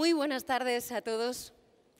Muy buenas tardes a todos.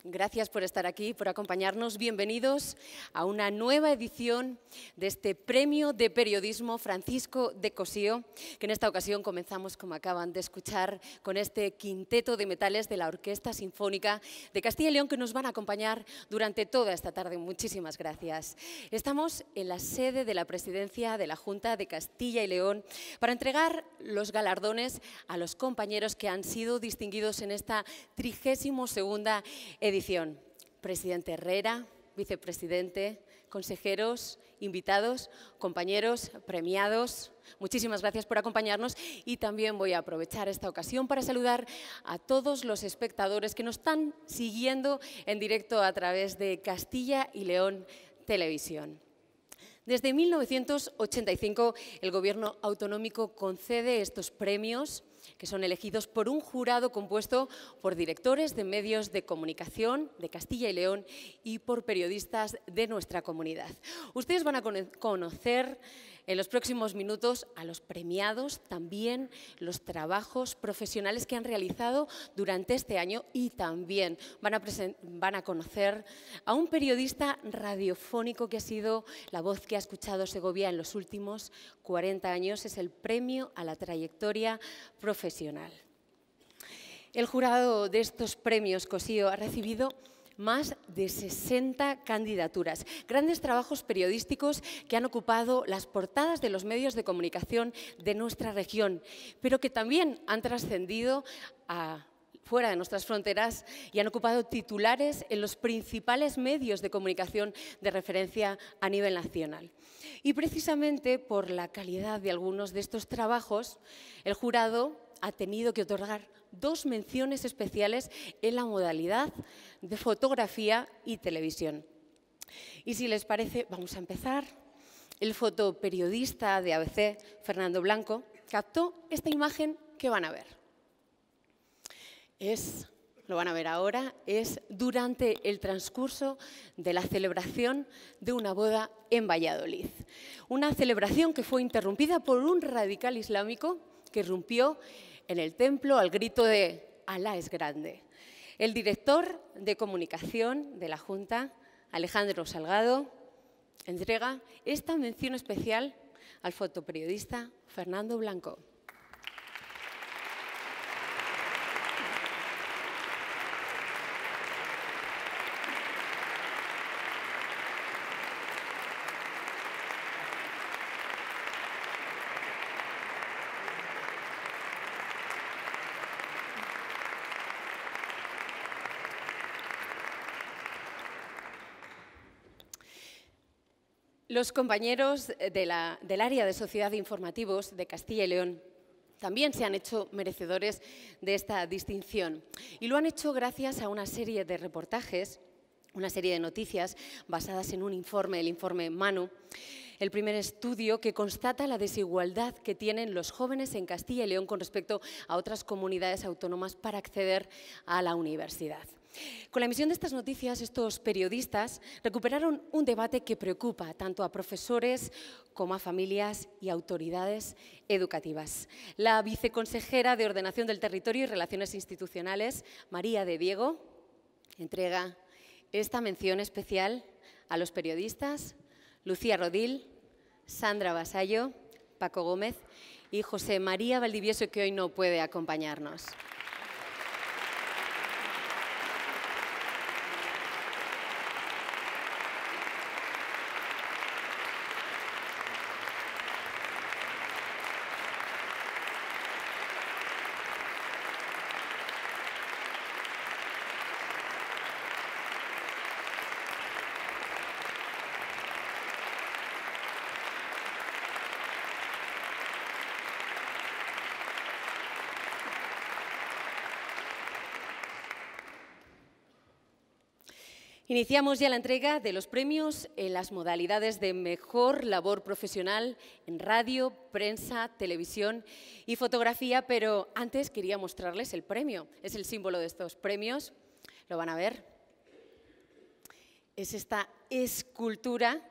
Gracias por estar aquí, por acompañarnos. Bienvenidos a una nueva edición de este Premio de Periodismo Francisco de Cosío, que en esta ocasión comenzamos, como acaban de escuchar, con este quinteto de metales de la Orquesta Sinfónica de Castilla y León, que nos van a acompañar durante toda esta tarde. Muchísimas gracias. Estamos en la sede de la Presidencia de la Junta de Castilla y León para entregar los galardones a los compañeros que han sido distinguidos en esta 32 segunda edición edición. Presidente Herrera, vicepresidente, consejeros, invitados, compañeros, premiados, muchísimas gracias por acompañarnos y también voy a aprovechar esta ocasión para saludar a todos los espectadores que nos están siguiendo en directo a través de Castilla y León Televisión. Desde 1985 el Gobierno autonómico concede estos premios que son elegidos por un jurado compuesto por directores de medios de comunicación de Castilla y León y por periodistas de nuestra comunidad. Ustedes van a conocer en los próximos minutos a los premiados también los trabajos profesionales que han realizado durante este año y también van a, van a conocer a un periodista radiofónico que ha sido la voz que ha escuchado Segovia en los últimos 40 años. Es el premio a la trayectoria profesional. El jurado de estos premios, Cosío, ha recibido más de 60 candidaturas. Grandes trabajos periodísticos que han ocupado las portadas de los medios de comunicación de nuestra región, pero que también han trascendido fuera de nuestras fronteras y han ocupado titulares en los principales medios de comunicación de referencia a nivel nacional. Y precisamente por la calidad de algunos de estos trabajos, el jurado ha tenido que otorgar dos menciones especiales en la modalidad de fotografía y televisión. Y si les parece, vamos a empezar. El fotoperiodista de ABC, Fernando Blanco, captó esta imagen que van a ver. Es, lo van a ver ahora, es durante el transcurso de la celebración de una boda en Valladolid. Una celebración que fue interrumpida por un radical islámico que rompió en el templo al grito de Alá es grande. El director de comunicación de la Junta, Alejandro Salgado, entrega esta mención especial al fotoperiodista Fernando Blanco. Los compañeros del área de Sociedad de Informativos de Castilla y León también se han hecho merecedores de esta distinción y lo han hecho gracias a una serie de reportajes, una serie de noticias basadas en un informe, el informe Mano, el primer estudio que constata la desigualdad que tienen los jóvenes en Castilla y León con respecto a otras comunidades autónomas para acceder a la universidad. Con la emisión de estas noticias, estos periodistas recuperaron un debate que preocupa tanto a profesores como a familias y autoridades educativas. La viceconsejera de Ordenación del Territorio y Relaciones Institucionales, María de Diego, entrega esta mención especial a los periodistas Lucía Rodil, Sandra Basallo, Paco Gómez y José María Valdivieso, que hoy no puede acompañarnos. Iniciamos ya la entrega de los premios en las modalidades de mejor labor profesional en radio, prensa, televisión y fotografía, pero antes quería mostrarles el premio. Es el símbolo de estos premios, lo van a ver. Es esta escultura,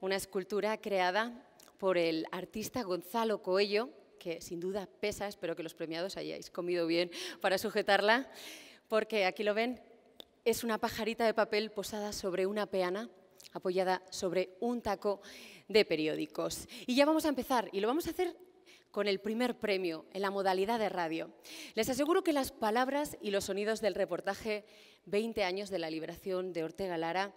una escultura creada por el artista Gonzalo Coello, que sin duda pesa, espero que los premiados hayáis comido bien para sujetarla, porque aquí lo ven, es una pajarita de papel posada sobre una peana apoyada sobre un taco de periódicos. Y ya vamos a empezar, y lo vamos a hacer con el primer premio en la modalidad de radio. Les aseguro que las palabras y los sonidos del reportaje 20 años de la liberación de Ortega Lara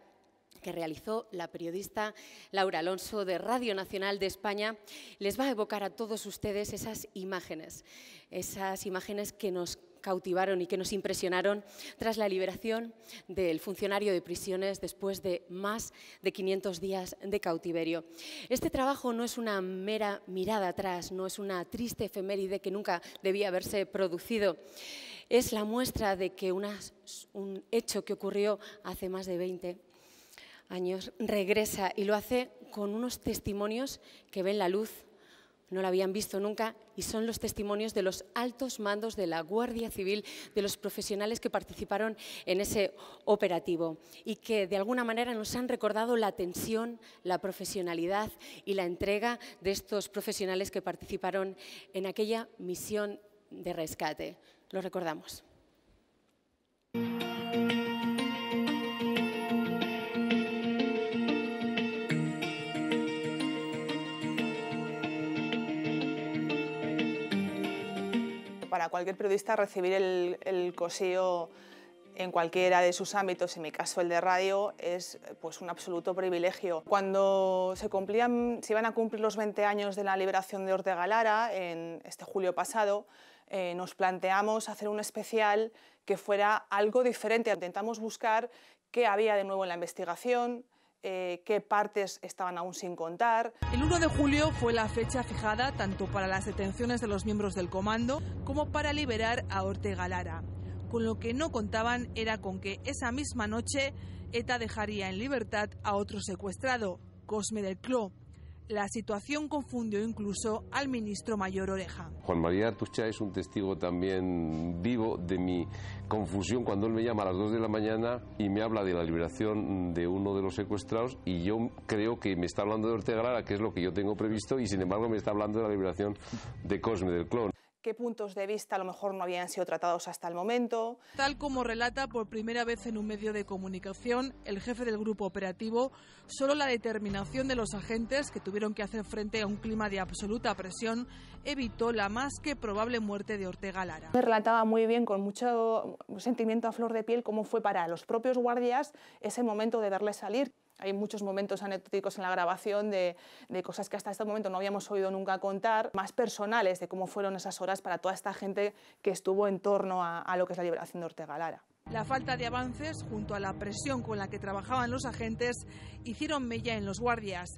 que realizó la periodista Laura Alonso de Radio Nacional de España, les va a evocar a todos ustedes esas imágenes, esas imágenes que nos cautivaron y que nos impresionaron tras la liberación del funcionario de prisiones después de más de 500 días de cautiverio. Este trabajo no es una mera mirada atrás, no es una triste efeméride que nunca debía haberse producido. Es la muestra de que un hecho que ocurrió hace más de 20 años regresa y lo hace con unos testimonios que ven la luz no la habían visto nunca y son los testimonios de los altos mandos de la Guardia Civil, de los profesionales que participaron en ese operativo y que de alguna manera nos han recordado la tensión, la profesionalidad y la entrega de estos profesionales que participaron en aquella misión de rescate. Lo recordamos. para cualquier periodista recibir el, el en cualquiera de sus ámbitos, en mi caso el de radio, es pues un absoluto privilegio. Cuando se iban a cumplir los 20 años de la liberación de Ortega Lara, en este julio pasado, eh, nos planteamos hacer un especial que fuera algo diferente. Intentamos buscar qué había de nuevo en la investigación, eh, qué partes estaban aún sin contar. El 1 de julio fue la fecha fijada tanto para las detenciones de los miembros del comando como para liberar a Ortega Lara. Con lo que no contaban era con que esa misma noche ETA dejaría en libertad a otro secuestrado, Cosme del Cló la situación confundió incluso al ministro mayor Oreja. Juan María Artucha es un testigo también vivo de mi confusión cuando él me llama a las 2 de la mañana y me habla de la liberación de uno de los secuestrados y yo creo que me está hablando de Ortega Lara, que es lo que yo tengo previsto, y sin embargo me está hablando de la liberación de Cosme, del clon qué puntos de vista a lo mejor no habían sido tratados hasta el momento. Tal como relata por primera vez en un medio de comunicación el jefe del grupo operativo, solo la determinación de los agentes, que tuvieron que hacer frente a un clima de absoluta presión, evitó la más que probable muerte de Ortega Lara. Me relataba muy bien, con mucho sentimiento a flor de piel, cómo fue para los propios guardias ese momento de verle salir. Hay muchos momentos anecdóticos en la grabación de, cosas que hasta este momento no habíamos oído nunca contar, más personales de cómo fueron esas horas para toda esta gente que estuvo en torno a, a lo que es la liberación de Ortega Lara. La falta de avances, junto a la presión con la que trabajaban los agentes, hicieron mella en los guardias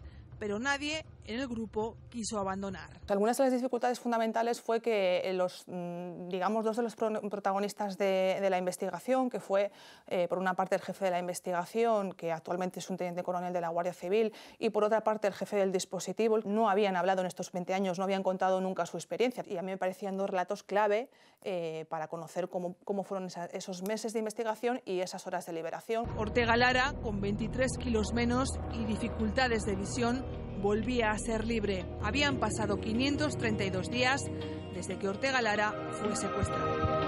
pero nadie en el grupo quiso abandonar. Algunas de las dificultades fundamentales fue que eh, los, mm, digamos, dos de los protagonistas de, la investigación, que fue eh, por una parte el jefe de la investigación, que actualmente es un teniente coronel de la Guardia Civil, y por otra parte el jefe del dispositivo, no habían hablado en estos 20 años, no habían contado nunca su experiencia. Y a mí me parecían dos relatos clave eh, para conocer cómo, fueron esos meses de investigación y esas horas de liberación. Ortega Lara, con 23 kilos menos y dificultades de visión, volvía a ser libre. Habían pasado 532 días desde que Ortega Lara fue secuestrado.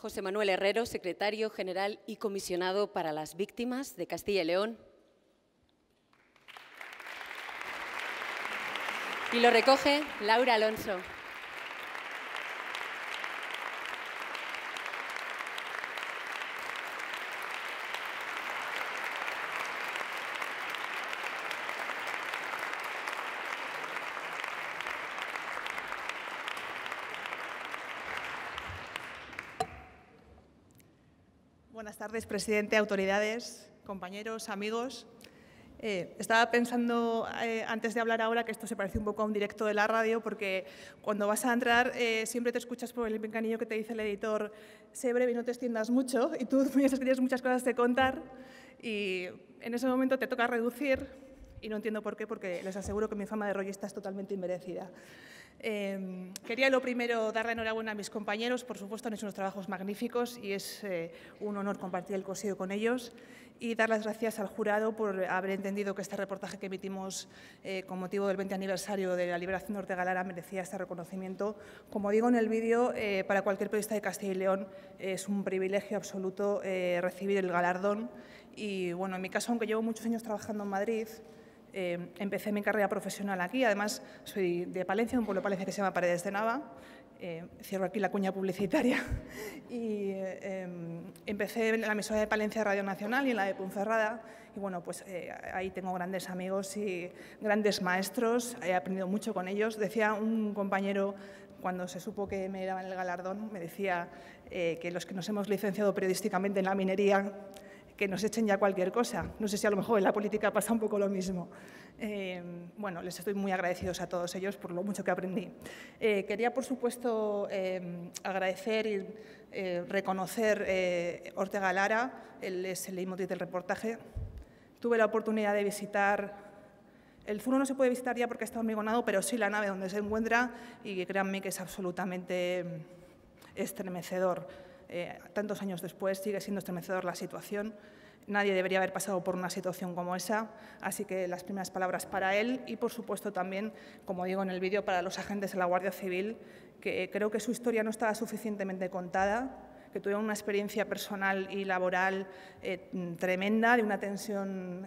José Manuel Herrero, secretario general y comisionado para las víctimas de Castilla y León. Y lo recoge Laura Alonso. Buenas tardes, presidente, autoridades, compañeros, amigos. Eh, estaba pensando eh, antes de hablar ahora que esto se parece un poco a un directo de la radio porque cuando vas a entrar eh, siempre te escuchas por el pincanillo que te dice el editor sé breve y no te extiendas mucho y tú piensas que tienes muchas cosas que contar y en ese momento te toca reducir y no entiendo por qué porque les aseguro que mi fama de rollista es totalmente inmerecida. Em, quería lo primero dar la enhorabuena a mis compañeros, por supuesto han hecho unos trabajos magníficos y es eh, un honor compartir el cosido con ellos y dar las gracias al jurado por haber entendido que este reportaje que emitimos eh, con motivo del 20 aniversario de la liberación de Ortega merecía este reconocimiento. Como digo en el vídeo, eh, para cualquier periodista de Castilla y León es un privilegio absoluto recibir el galardón y bueno, en mi caso, aunque llevo muchos años trabajando en Madrid, Em, empecé mi carrera profesional aquí. Además, soy de Palencia, un pueblo de Palencia que se llama Paredes de Nava. Em, cierro aquí la cuña publicitaria. Y em, empecé en la emisora de Palencia Radio Nacional y en la de Punferrada. Y bueno, pues eh, ahí tengo grandes amigos y grandes maestros. He aprendido mucho con ellos. Decía un compañero cuando se supo que me daban el galardón, me decía eh, que los que nos hemos licenciado periodísticamente en la minería que nos echen ya cualquier cosa. No sé si a lo mejor en la política pasa un poco lo mismo. Eh, bueno, les estoy muy agradecidos a todos ellos por lo mucho que aprendí. Eh, quería, por supuesto, eh, agradecer y reconocer Ortega Lara, él es el leitmotiv del reportaje. Tuve la oportunidad de visitar el furo no se puede visitar ya porque está hormigonado, pero sí la nave donde se encuentra y créanme que es absolutamente estremecedor. Eh, tantos años después sigue siendo estremecedor la situación. Nadie debería haber pasado por una situación como esa, así que las primeras palabras para él y, por supuesto, también, como digo en el vídeo, para los agentes de la Guardia Civil, que creo que su historia no estaba suficientemente contada, que tuvieron una experiencia personal y laboral eh, tremenda, de una tensión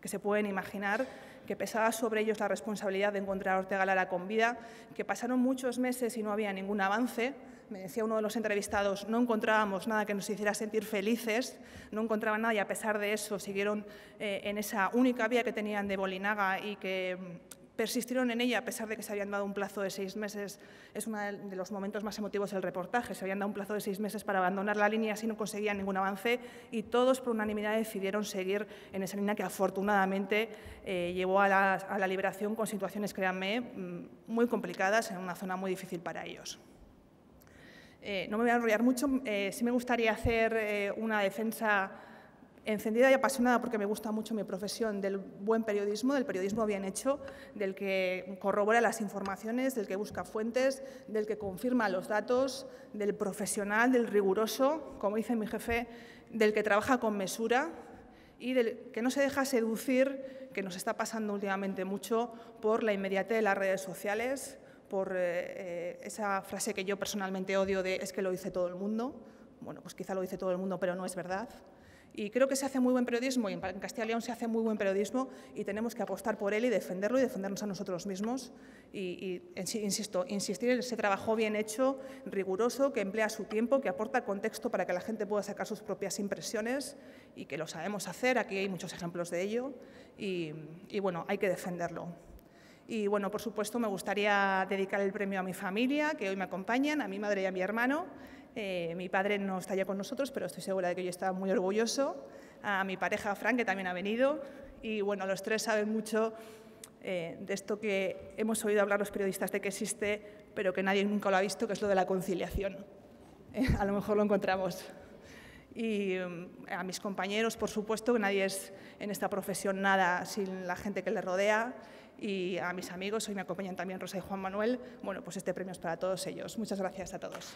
que se pueden imaginar, que pesaba sobre ellos la responsabilidad de encontrar a Ortega Lara con vida, que pasaron muchos meses y no había ningún avance, me decía uno de los entrevistados, no encontrábamos nada que nos hiciera sentir felices, no encontraban nada y a pesar de eso siguieron eh, en esa única vía que tenían de Bolinaga y que mm, persistieron en ella a pesar de que se habían dado un plazo de seis meses. Es uno de los momentos más emotivos del reportaje. Se habían dado un plazo de seis meses para abandonar la línea si no conseguían ningún avance y todos por unanimidad decidieron seguir en esa línea que afortunadamente eh, llevó a la liberación con situaciones, créanme, mm, muy complicadas en una zona muy difícil para ellos. Eh, no me voy a enrollar mucho, eh, sí me gustaría hacer eh, una defensa encendida y apasionada porque me gusta mucho mi profesión del buen periodismo, del periodismo bien hecho, del que corrobora las informaciones, del que busca fuentes, del que confirma los datos, del profesional, del riguroso, como dice mi jefe, del que trabaja con mesura y del que no se deja seducir, que nos está pasando últimamente mucho, por la inmediatez de las redes sociales, por eh, eh, esa frase que yo personalmente odio de es que lo dice todo el mundo. Bueno, pues quizá lo dice todo el mundo, pero no es verdad. Y creo que se hace muy buen periodismo y en Castilla y León se hace muy buen periodismo y tenemos que apostar por él y defenderlo y defendernos a nosotros mismos. Y, insisto, insistir en ese trabajo bien hecho, riguroso, que emplea su tiempo, que aporta contexto para que la gente pueda sacar sus propias impresiones y que lo sabemos hacer. Aquí hay muchos ejemplos de ello y bueno, hay que defenderlo. Y bueno, por supuesto, me gustaría dedicar el premio a mi familia, que hoy me acompañan, a mi madre y a mi hermano. Eh, mi padre no está ya con nosotros, pero estoy segura de que yo estaba muy orgulloso. A mi pareja Fran, que también ha venido. Y bueno, los tres saben mucho eh, de esto que hemos oído hablar los periodistas de que existe, pero que nadie nunca lo ha visto, que es lo de la conciliación. Eh, a lo mejor lo encontramos. Y mm, a mis compañeros, por supuesto, que nadie es en esta profesión nada sin la gente que le rodea y a mis amigos, hoy me acompañan también Rosa y Juan Manuel. Bueno, pues este premio es para todos ellos. Muchas gracias a todos.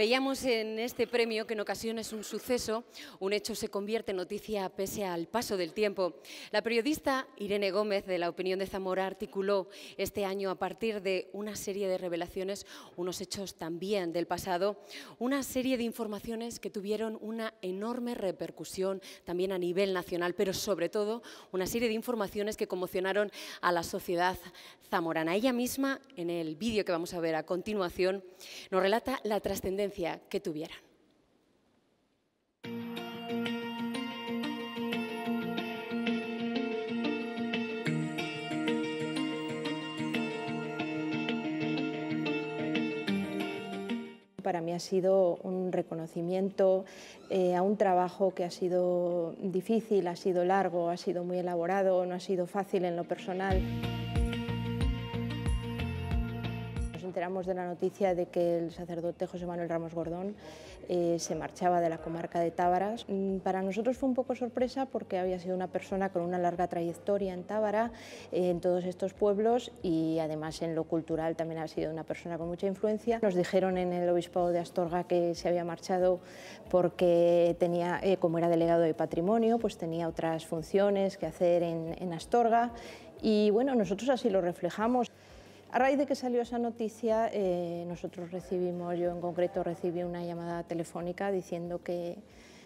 Veíamos en este premio que en ocasiones un suceso, un hecho se convierte en noticia pese al paso del tiempo. La periodista Irene Gómez de La Opinión de Zamora articuló este año a partir de una serie de revelaciones, unos hechos también del pasado, una serie de informaciones que tuvieron una enorme repercusión también a nivel nacional, pero sobre todo una serie de informaciones que conmocionaron a la sociedad zamorana. Ella misma, en el vídeo que vamos a ver a continuación, nos relata la trascendencia que tuvieran. Para mí ha sido un reconocimiento eh, a un trabajo que ha sido difícil, ha sido largo, ha sido muy elaborado, no ha sido fácil en lo personal. de la noticia de que el sacerdote José Manuel Ramos Gordón eh, se marchaba de la comarca de Tábaras. Mm, para nosotros fue un poco sorpresa porque había sido una persona con una larga trayectoria en Tábara, eh, en todos estos pueblos y además en lo cultural también ha sido una persona con mucha influencia. Nos dijeron en el obispado de Astorga que se había marchado porque tenía, eh, como era delegado de patrimonio, pues tenía otras funciones que hacer en, en Astorga y bueno, nosotros así lo reflejamos. A raíz de que salió esa noticia, eh, nosotros recibimos, yo en concreto recibí una llamada telefónica diciendo que,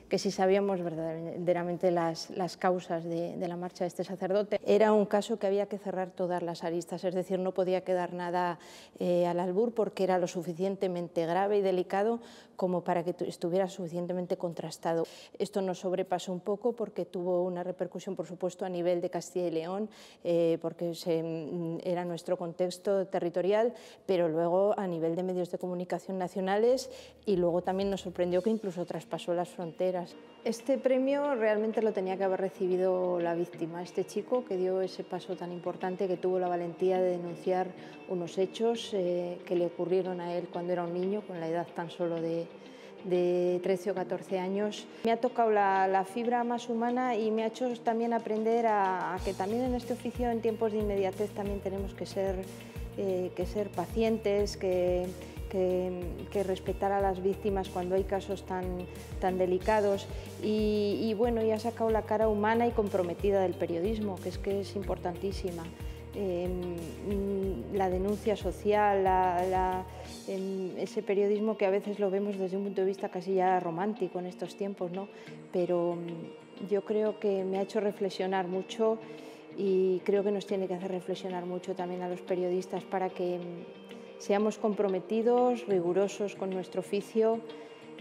que si sabíamos verdaderamente las, causas de, la marcha de este sacerdote. Era un caso que había que cerrar todas las aristas, es decir, no podía quedar nada eh, al albur porque era lo suficientemente grave y delicado como para que estuviera suficientemente contrastado. Esto nos sobrepasó un poco porque tuvo una repercusión, por supuesto, a nivel de Castilla y León, eh, porque mm, era nuestro contexto territorial, pero luego a nivel de medios de comunicación nacionales y luego también nos sorprendió que incluso traspasó las fronteras. Este premio realmente lo tenía que haber recibido la víctima, este chico que dio ese paso tan importante, que tuvo la valentía de denunciar unos hechos eh, que le ocurrieron a él cuando era un niño, con la edad tan solo de, 13 o 14 años. Me ha tocado la, fibra más humana y me ha hecho también aprender a, que también en este oficio, en tiempos de inmediatez, también tenemos que ser, eh, que ser pacientes, que que, que, respetar a las víctimas cuando hay casos tan, tan delicados y, bueno, y ha sacado la cara humana y comprometida del periodismo, que es que es importantísima. Em, mm, la denuncia social, em, ese periodismo que a veces lo vemos desde un punto de vista casi ya romántico en estos tiempos, ¿no? pero mm, yo creo que me ha hecho reflexionar mucho y creo que nos tiene que hacer reflexionar mucho también a los periodistas para que Seamos comprometidos, rigurosos con nuestro oficio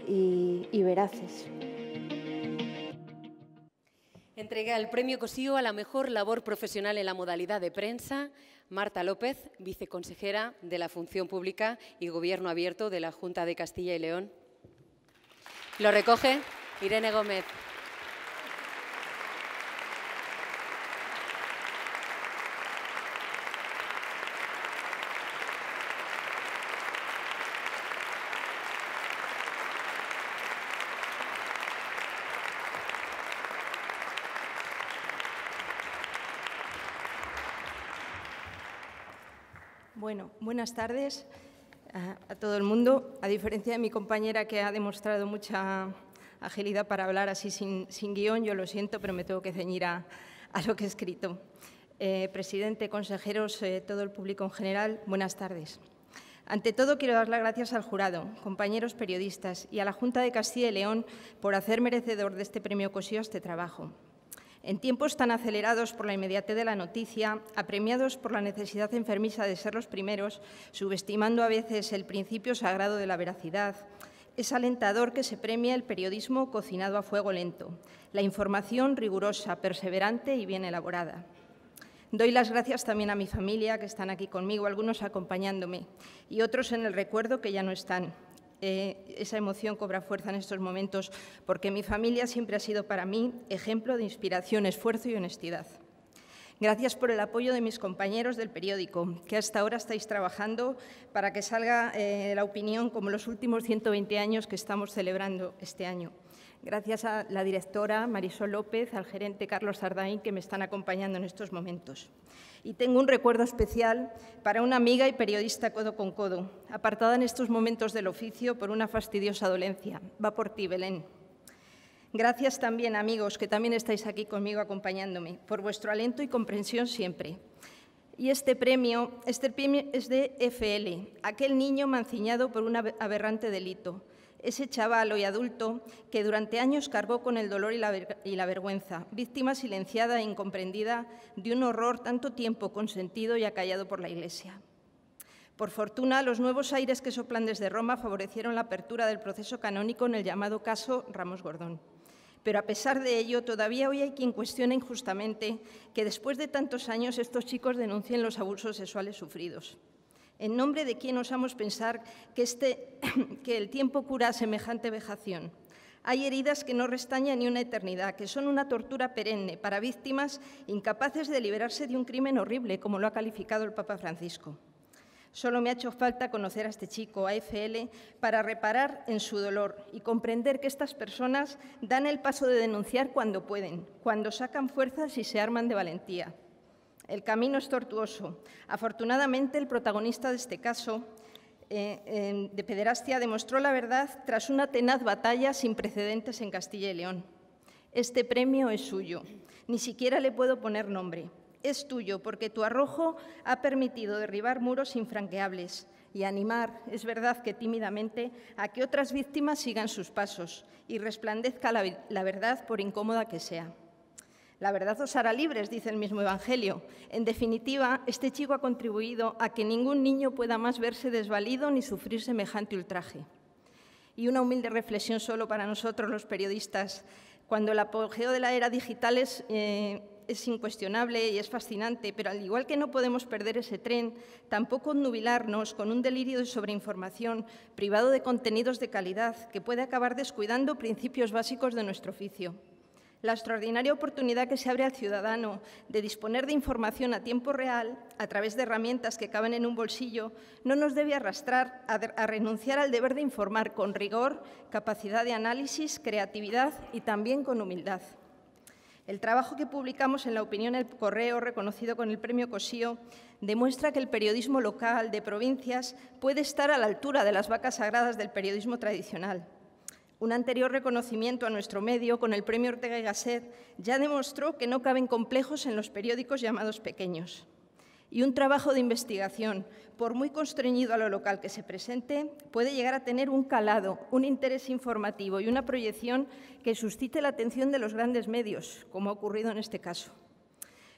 y, veraces. Entrega el premio Cosío a la mejor labor profesional en la modalidad de prensa Marta López, viceconsejera de la Función Pública y Gobierno Abierto de la Junta de Castilla y León. Lo recoge Irene Gómez. Bueno, buenas tardes a todo el mundo. A diferencia de mi compañera que ha demostrado mucha agilidad para hablar así sin, guión, yo lo siento, pero me tengo que ceñir a, lo que he escrito. Eh, presidente, consejeros, eh, todo el público en general, buenas tardes. Ante todo, quiero dar las gracias al jurado, compañeros periodistas y a la Junta de Castilla y León por hacer merecedor de este premio Cosío este trabajo. En tiempos tan acelerados por la inmediatez de la noticia, apremiados por la necesidad enfermiza de ser los primeros, subestimando a veces el principio sagrado de la veracidad, es alentador que se premie el periodismo cocinado a fuego lento, la información rigurosa, perseverante y bien elaborada. Doy las gracias también a mi familia, que están aquí conmigo, algunos acompañándome y otros en el recuerdo que ya no están, eh, esa emoción cobra fuerza en estos momentos porque mi familia siempre ha sido para mí ejemplo de inspiración, esfuerzo y honestidad. Gracias por el apoyo de mis compañeros del periódico, que hasta ahora estáis trabajando para que salga eh, la opinión como los últimos 120 años que estamos celebrando este año gracias a la directora Marisol López, al gerente Carlos Sardain, que me están acompañando en estos momentos. Y tengo un recuerdo especial para una amiga y periodista codo con codo, apartada en estos momentos del oficio por una fastidiosa dolencia. Va por ti, Belén. Gracias también, amigos, que también estáis aquí conmigo acompañándome, por vuestro alento y comprensión siempre. Y este premio, este premio es de FL, aquel niño manciñado por un aberrante delito, ese chaval hoy adulto que durante años cargó con el dolor y la, y la, vergüenza, víctima silenciada e incomprendida de un horror tanto tiempo consentido y acallado por la Iglesia. Por fortuna, los nuevos aires que soplan desde Roma favorecieron la apertura del proceso canónico en el llamado caso Ramos Gordón. Pero a pesar de ello, todavía hoy hay quien cuestiona injustamente que después de tantos años estos chicos denuncien los abusos sexuales sufridos en nombre de quién osamos pensar este, que, el tiempo cura semejante vejación. Hay heridas que no restañan ni una eternidad, que son una tortura perenne para víctimas incapaces de liberarse de un crimen horrible, como lo ha calificado el Papa Francisco. Solo me ha hecho falta conocer a este chico, AFL para reparar en su dolor y comprender que estas personas dan el paso de denunciar cuando pueden, cuando sacan fuerzas y se arman de valentía. El camino es tortuoso. Afortunadamente, el protagonista de este caso eh, de pederastia demostró la verdad tras una tenaz batalla sin precedentes en Castilla y León. Este premio es suyo. Ni siquiera le puedo poner nombre. Es tuyo porque tu arrojo ha permitido derribar muros infranqueables y animar, es verdad que tímidamente, a que otras víctimas sigan sus pasos y resplandezca la verdad por incómoda que sea. La verdad os hará libres, dice el mismo Evangelio. En definitiva, este chico ha contribuido a que ningún niño pueda más verse desvalido ni sufrir semejante ultraje. Y una humilde reflexión solo para nosotros los periodistas. Cuando el apogeo de la era digital es, eh, es incuestionable y es fascinante, pero al igual que no podemos perder ese tren, tampoco nubilarnos con un delirio de sobreinformación privado de contenidos de calidad que puede acabar descuidando principios básicos de nuestro oficio la extraordinaria oportunidad que se abre al ciudadano de disponer de información a tiempo real a través de herramientas que caben en un bolsillo no nos debe arrastrar a, renunciar al deber de informar con rigor, capacidad de análisis, creatividad y también con humildad. El trabajo que publicamos en la opinión El Correo, reconocido con el premio Cosío, demuestra que el periodismo local de provincias puede estar a la altura de las vacas sagradas del periodismo tradicional. Un anterior reconocimiento a nuestro medio con el premio Ortega y Gasset ya demostró que no caben complejos en los periódicos llamados pequeños. Y un trabajo de investigación, por muy constreñido a lo local que se presente, puede llegar a tener un calado, un interés informativo y una proyección que suscite la atención de los grandes medios, como ha ocurrido en este caso.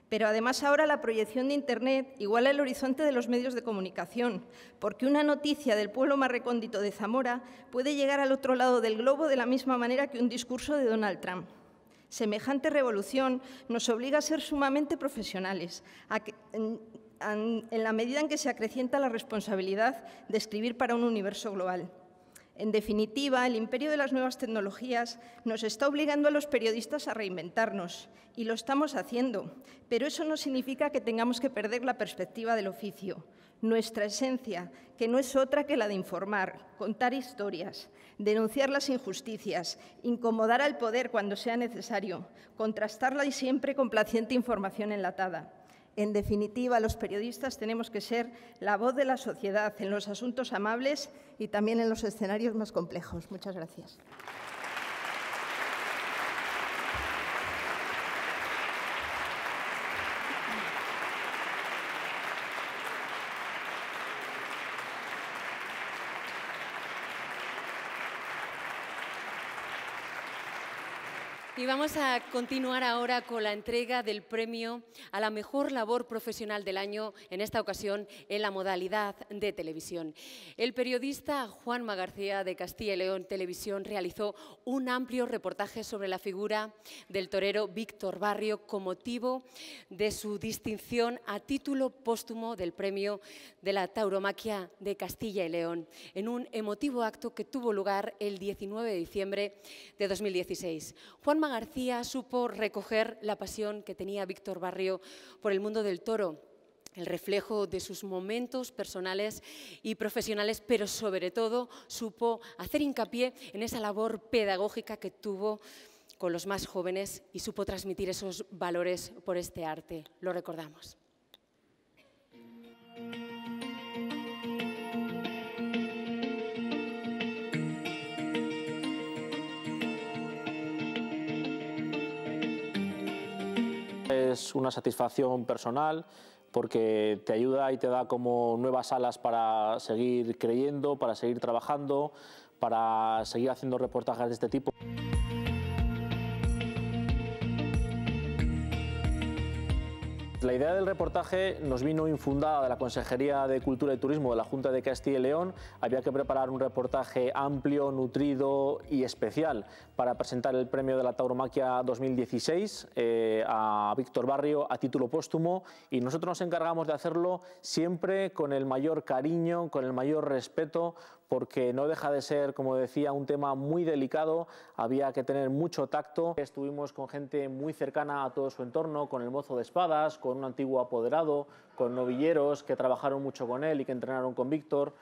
Pero además ahora la proyección de Internet iguala el horizonte de los medios de comunicación, porque una noticia del pueblo más recóndito de Zamora puede llegar al otro lado del globo de la misma manera que un discurso de Donald Trump. Semejante revolución nos obliga a ser sumamente profesionales, en la medida en que se acrecienta la responsabilidad de escribir para un universo global. En definitiva, el imperio de las nuevas tecnologías nos está obligando a los periodistas a reinventarnos y lo estamos haciendo, pero eso no significa que tengamos que perder la perspectiva del oficio, nuestra esencia, que no es otra que la de informar, contar historias, denunciar las injusticias, incomodar al poder cuando sea necesario, contrastarla y siempre con placiente información enlatada. En definitiva, los periodistas tenemos que ser la voz de la sociedad en los asuntos amables y también en los escenarios más complejos. Muchas gracias. vamos a continuar ahora con la entrega del premio a la mejor labor profesional del año, en esta ocasión en la modalidad de televisión. El periodista Juan Magarcía de Castilla y León Televisión realizó un amplio reportaje sobre la figura del torero Víctor Barrio con motivo de su distinción a título póstumo del premio de la tauromaquia de Castilla y León, en un emotivo acto que tuvo lugar el 19 de diciembre de 2016. Juanma García supo recoger la pasión que tenía Víctor Barrio por el mundo del toro el reflejo de sus momentos personales y profesionales, pero sobre todo supo hacer hincapié en esa labor pedagógica que tuvo con los más jóvenes y supo transmitir esos valores por este arte. Lo recordamos. es una satisfacción personal porque te ayuda y te da como nuevas alas para seguir creyendo, para seguir trabajando, para seguir haciendo reportajes de este tipo. La idea del reportaje nos vino infundada de la Consejería de Cultura y Turismo de la Junta de Castilla y León. Había que preparar un reportaje amplio, nutrido y especial para presentar el premio de la Tauromaquia 2016 eh, a Víctor Barrio a título póstumo y nosotros nos encargamos de hacerlo siempre con el mayor cariño, con el mayor respeto, porque no deja de ser, como decía, un tema muy delicado, había que tener mucho tacto. Estuvimos con gente muy cercana a todo su entorno, con el mozo de espadas, con un antiguo apoderado, con novilleros que trabajaron mucho con él y que entrenaron con Víctor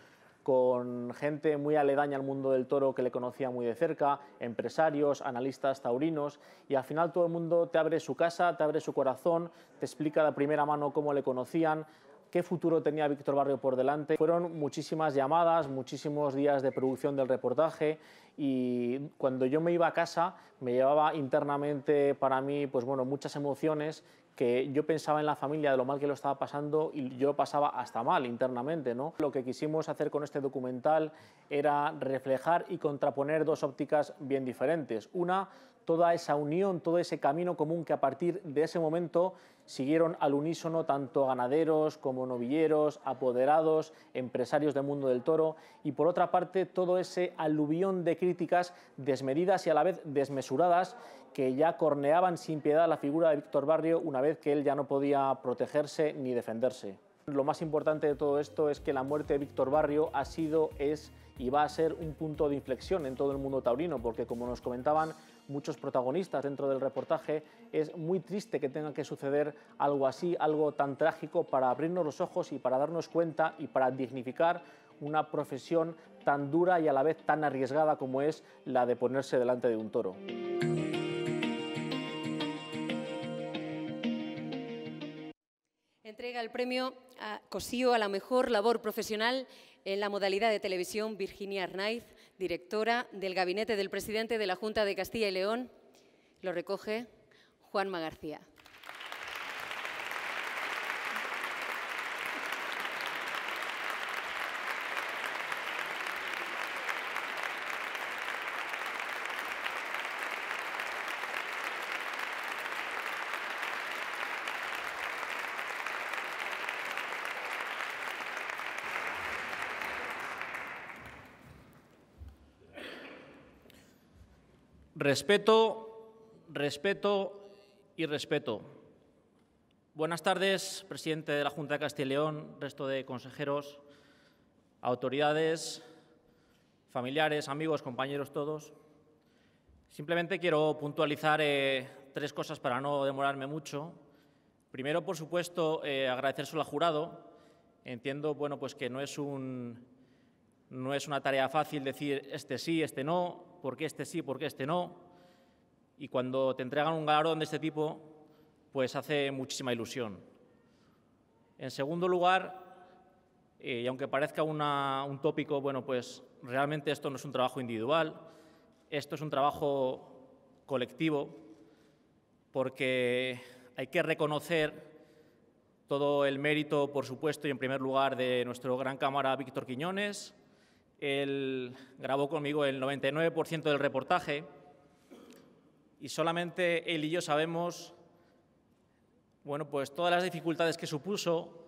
con gente muy aledaña al mundo del toro que le conocía muy de cerca, empresarios, analistas taurinos, y al final todo el mundo te abre su casa, te abre su corazón, te explica de primera mano cómo le conocían, qué futuro tenía Víctor Barrio por delante. Fueron muchísimas llamadas, muchísimos días de producción del reportaje y cuando yo me iba a casa me llevaba internamente para mí pues bueno, muchas emociones que yo pensaba en la familia de lo mal que lo estaba pasando y yo pasaba hasta mal internamente. ¿no? Lo que quisimos hacer con este documental era reflejar y contraponer dos ópticas bien diferentes. Una, toda esa unión, todo ese camino común que a partir de ese momento Siguieron al unísono tanto ganaderos como novilleros, apoderados, empresarios del mundo del toro y por otra parte todo ese aluvión de críticas desmedidas y a la vez desmesuradas que ya corneaban sin piedad la figura de Víctor Barrio una vez que él ya no podía protegerse ni defenderse. Lo más importante de todo esto es que la muerte de Víctor Barrio ha sido, es y va a ser un punto de inflexión en todo el mundo taurino, porque como nos comentaban muchos protagonistas dentro del reportaje, es muy triste que tenga que suceder algo así, algo tan trágico para abrirnos los ojos y para darnos cuenta y para dignificar una profesión tan dura y a la vez tan arriesgada como es la de ponerse delante de un toro. Entrega el premio a Cosío a la mejor labor profesional en la modalidad de televisión Virginia Arnaiz directora del Gabinete del Presidente de la Junta de Castilla y León. Lo recoge Juanma García. Respeto, respeto y respeto. Buenas tardes, presidente de la Junta de Castilla y León, resto de consejeros, autoridades, familiares, amigos, compañeros, todos. Simplemente quiero puntualizar eh, tres cosas para no demorarme mucho. Primero, por supuesto, eh, solo al jurado. Entiendo bueno, pues que no es, un, no es una tarea fácil decir este sí, este no, por qué este sí, por qué este no. Y cuando te entregan un galardón de este tipo, pues hace muchísima ilusión. En segundo lugar, eh, y aunque parezca un tópico, bueno, pues realmente esto no es un trabajo individual, esto es un trabajo colectivo, porque hay que reconocer todo el mérito, por supuesto, y en primer lugar de nuestro gran cámara Víctor Quiñones, él grabó conmigo el 99% del reportaje y solamente él y yo sabemos, bueno, pues todas las dificultades que supuso,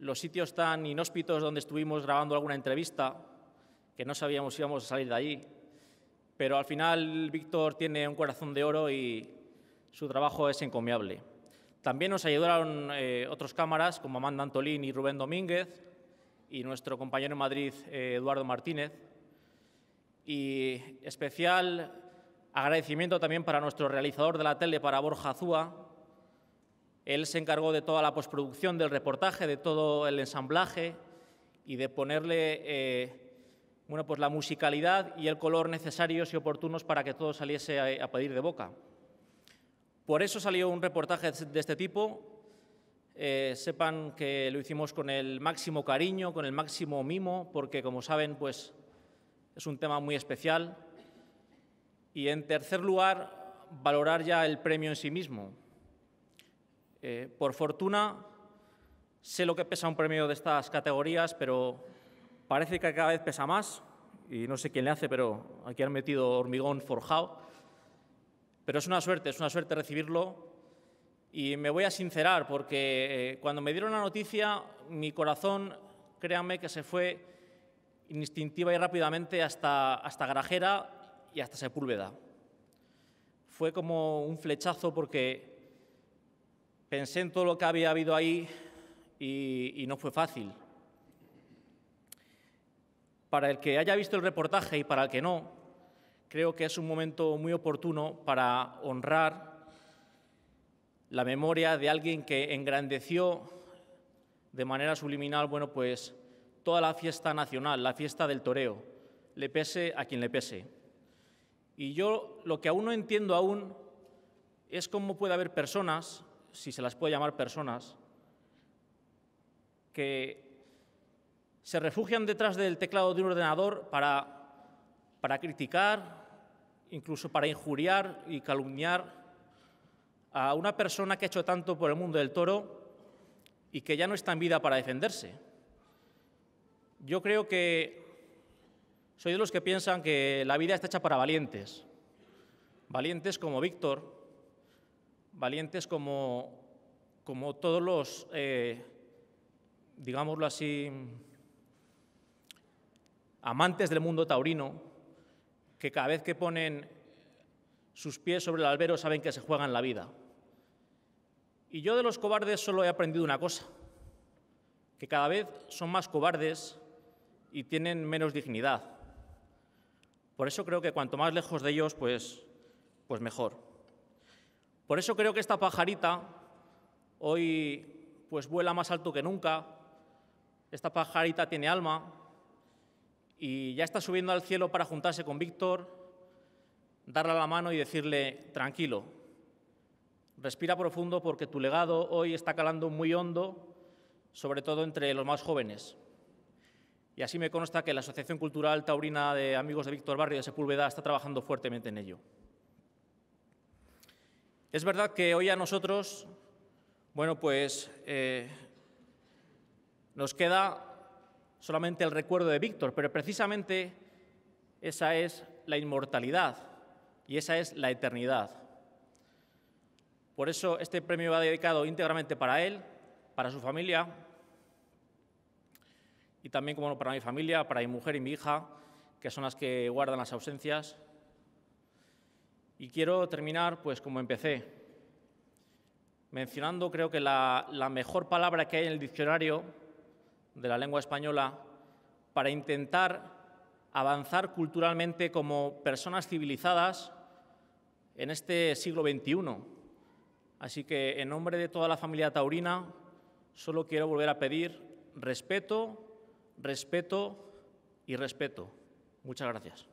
los sitios tan inhóspitos donde estuvimos grabando alguna entrevista, que no sabíamos si íbamos a salir de allí. Pero al final Víctor tiene un corazón de oro y su trabajo es encomiable. También nos ayudaron otras eh, otros cámaras como Amanda Antolín y Rubén Domínguez, y nuestro compañero en Madrid, eh, Eduardo Martínez. Y especial agradecimiento también para nuestro realizador de la tele, para Borja Azúa. Él se encargó de toda la postproducción del reportaje, de todo el ensamblaje y de ponerle eh, bueno, pues la musicalidad y el color necesarios y oportunos para que todo saliese a pedir de boca. Por eso salió un reportaje de este tipo, eh, sepan que lo hicimos con el máximo cariño, con el máximo mimo, porque como saben, pues es un tema muy especial. Y en tercer lugar, valorar ya el premio en sí mismo. Eh, por fortuna, sé lo que pesa un premio de estas categorías, pero parece que cada vez pesa más. Y no sé quién le hace, pero aquí han metido hormigón forjado. Pero es una suerte, es una suerte recibirlo y me voy a sincerar porque eh, cuando me dieron la noticia, mi corazón, créanme que se fue instintiva y rápidamente hasta, hasta Garajera y hasta Sepúlveda. Fue como un flechazo porque pensé en todo lo que había habido ahí y no fue fácil. Para el que haya visto el reportaje y para el que no, creo que es un momento muy oportuno para honrar la memoria de alguien que engrandeció de manera subliminal, bueno, pues toda la fiesta nacional, la fiesta del toreo, le pese a quien le pese. Y yo lo que aún no entiendo aún es cómo puede haber personas, si se las puede llamar personas, que se refugian detrás del teclado de un ordenador para, para criticar, incluso para injuriar y calumniar a una persona que ha hecho tanto por el mundo del toro y que ya no está en vida para defenderse. Yo creo que soy de los que piensan que la vida está hecha para valientes, valientes como Víctor, valientes como, como todos los, eh, digámoslo así, amantes del mundo taurino, que cada vez que ponen sus pies sobre el albero saben que se juegan la vida. Y yo de los cobardes solo he aprendido una cosa, que cada vez son más cobardes y tienen menos dignidad. Por eso creo que cuanto más lejos de ellos, pues, pues mejor. Por eso creo que esta pajarita hoy pues vuela más alto que nunca. Esta pajarita tiene alma y ya está subiendo al cielo para juntarse con Víctor darle la mano y decirle, tranquilo, respira profundo porque tu legado hoy está calando muy hondo, sobre todo entre los más jóvenes. Y así me consta que la Asociación Cultural Taurina de Amigos de Víctor Barrio de Sepúlveda está trabajando fuertemente en ello. Es verdad que hoy a nosotros, bueno, pues eh, nos queda solamente el recuerdo de Víctor, pero precisamente esa es la inmortalidad y esa es la eternidad. Por eso este premio va dedicado íntegramente para él, para su familia y también como para mi familia, para mi mujer y mi hija, que son las que guardan las ausencias. Y quiero terminar pues como empecé, mencionando creo que la, la mejor palabra que hay en el diccionario de la lengua española para intentar avanzar culturalmente como personas civilizadas en este siglo XXI. Así que en nombre de toda la familia taurina, solo quiero volver a pedir respeto, respeto y respeto. Muchas gracias.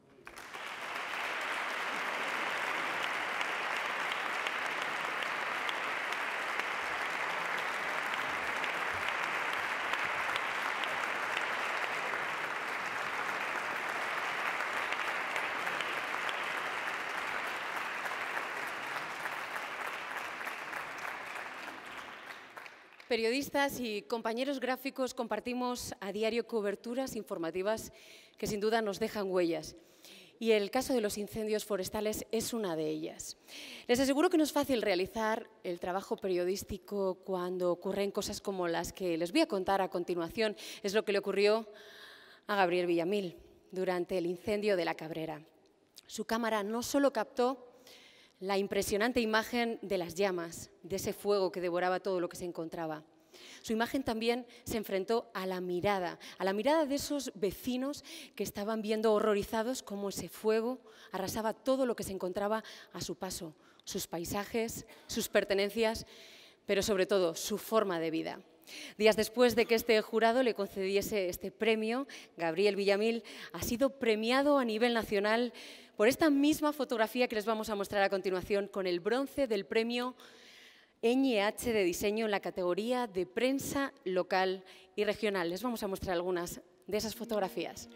Periodistas y compañeros gráficos compartimos a diario coberturas informativas que sin duda nos dejan huellas. Y el caso de los incendios forestales es una de ellas. Les aseguro que no es fácil realizar el trabajo periodístico cuando ocurren cosas como las que les voy a contar a continuación. Es lo que le ocurrió a Gabriel Villamil durante el incendio de la Cabrera. Su cámara no solo captó la impresionante imagen de las llamas, de ese fuego que devoraba todo lo que se encontraba. Su imagen también se enfrentó a la mirada, a la mirada de esos vecinos que estaban viendo horrorizados cómo ese fuego arrasaba todo lo que se encontraba a su paso, sus paisajes, sus pertenencias, pero sobre todo su forma de vida. Días después de que este jurado le concediese este premio, Gabriel Villamil ha sido premiado a nivel nacional por esta misma fotografía que les vamos a mostrar a continuación con el bronce del premio NH e de diseño en la categoría de prensa local y regional. Les vamos a mostrar algunas de esas fotografías.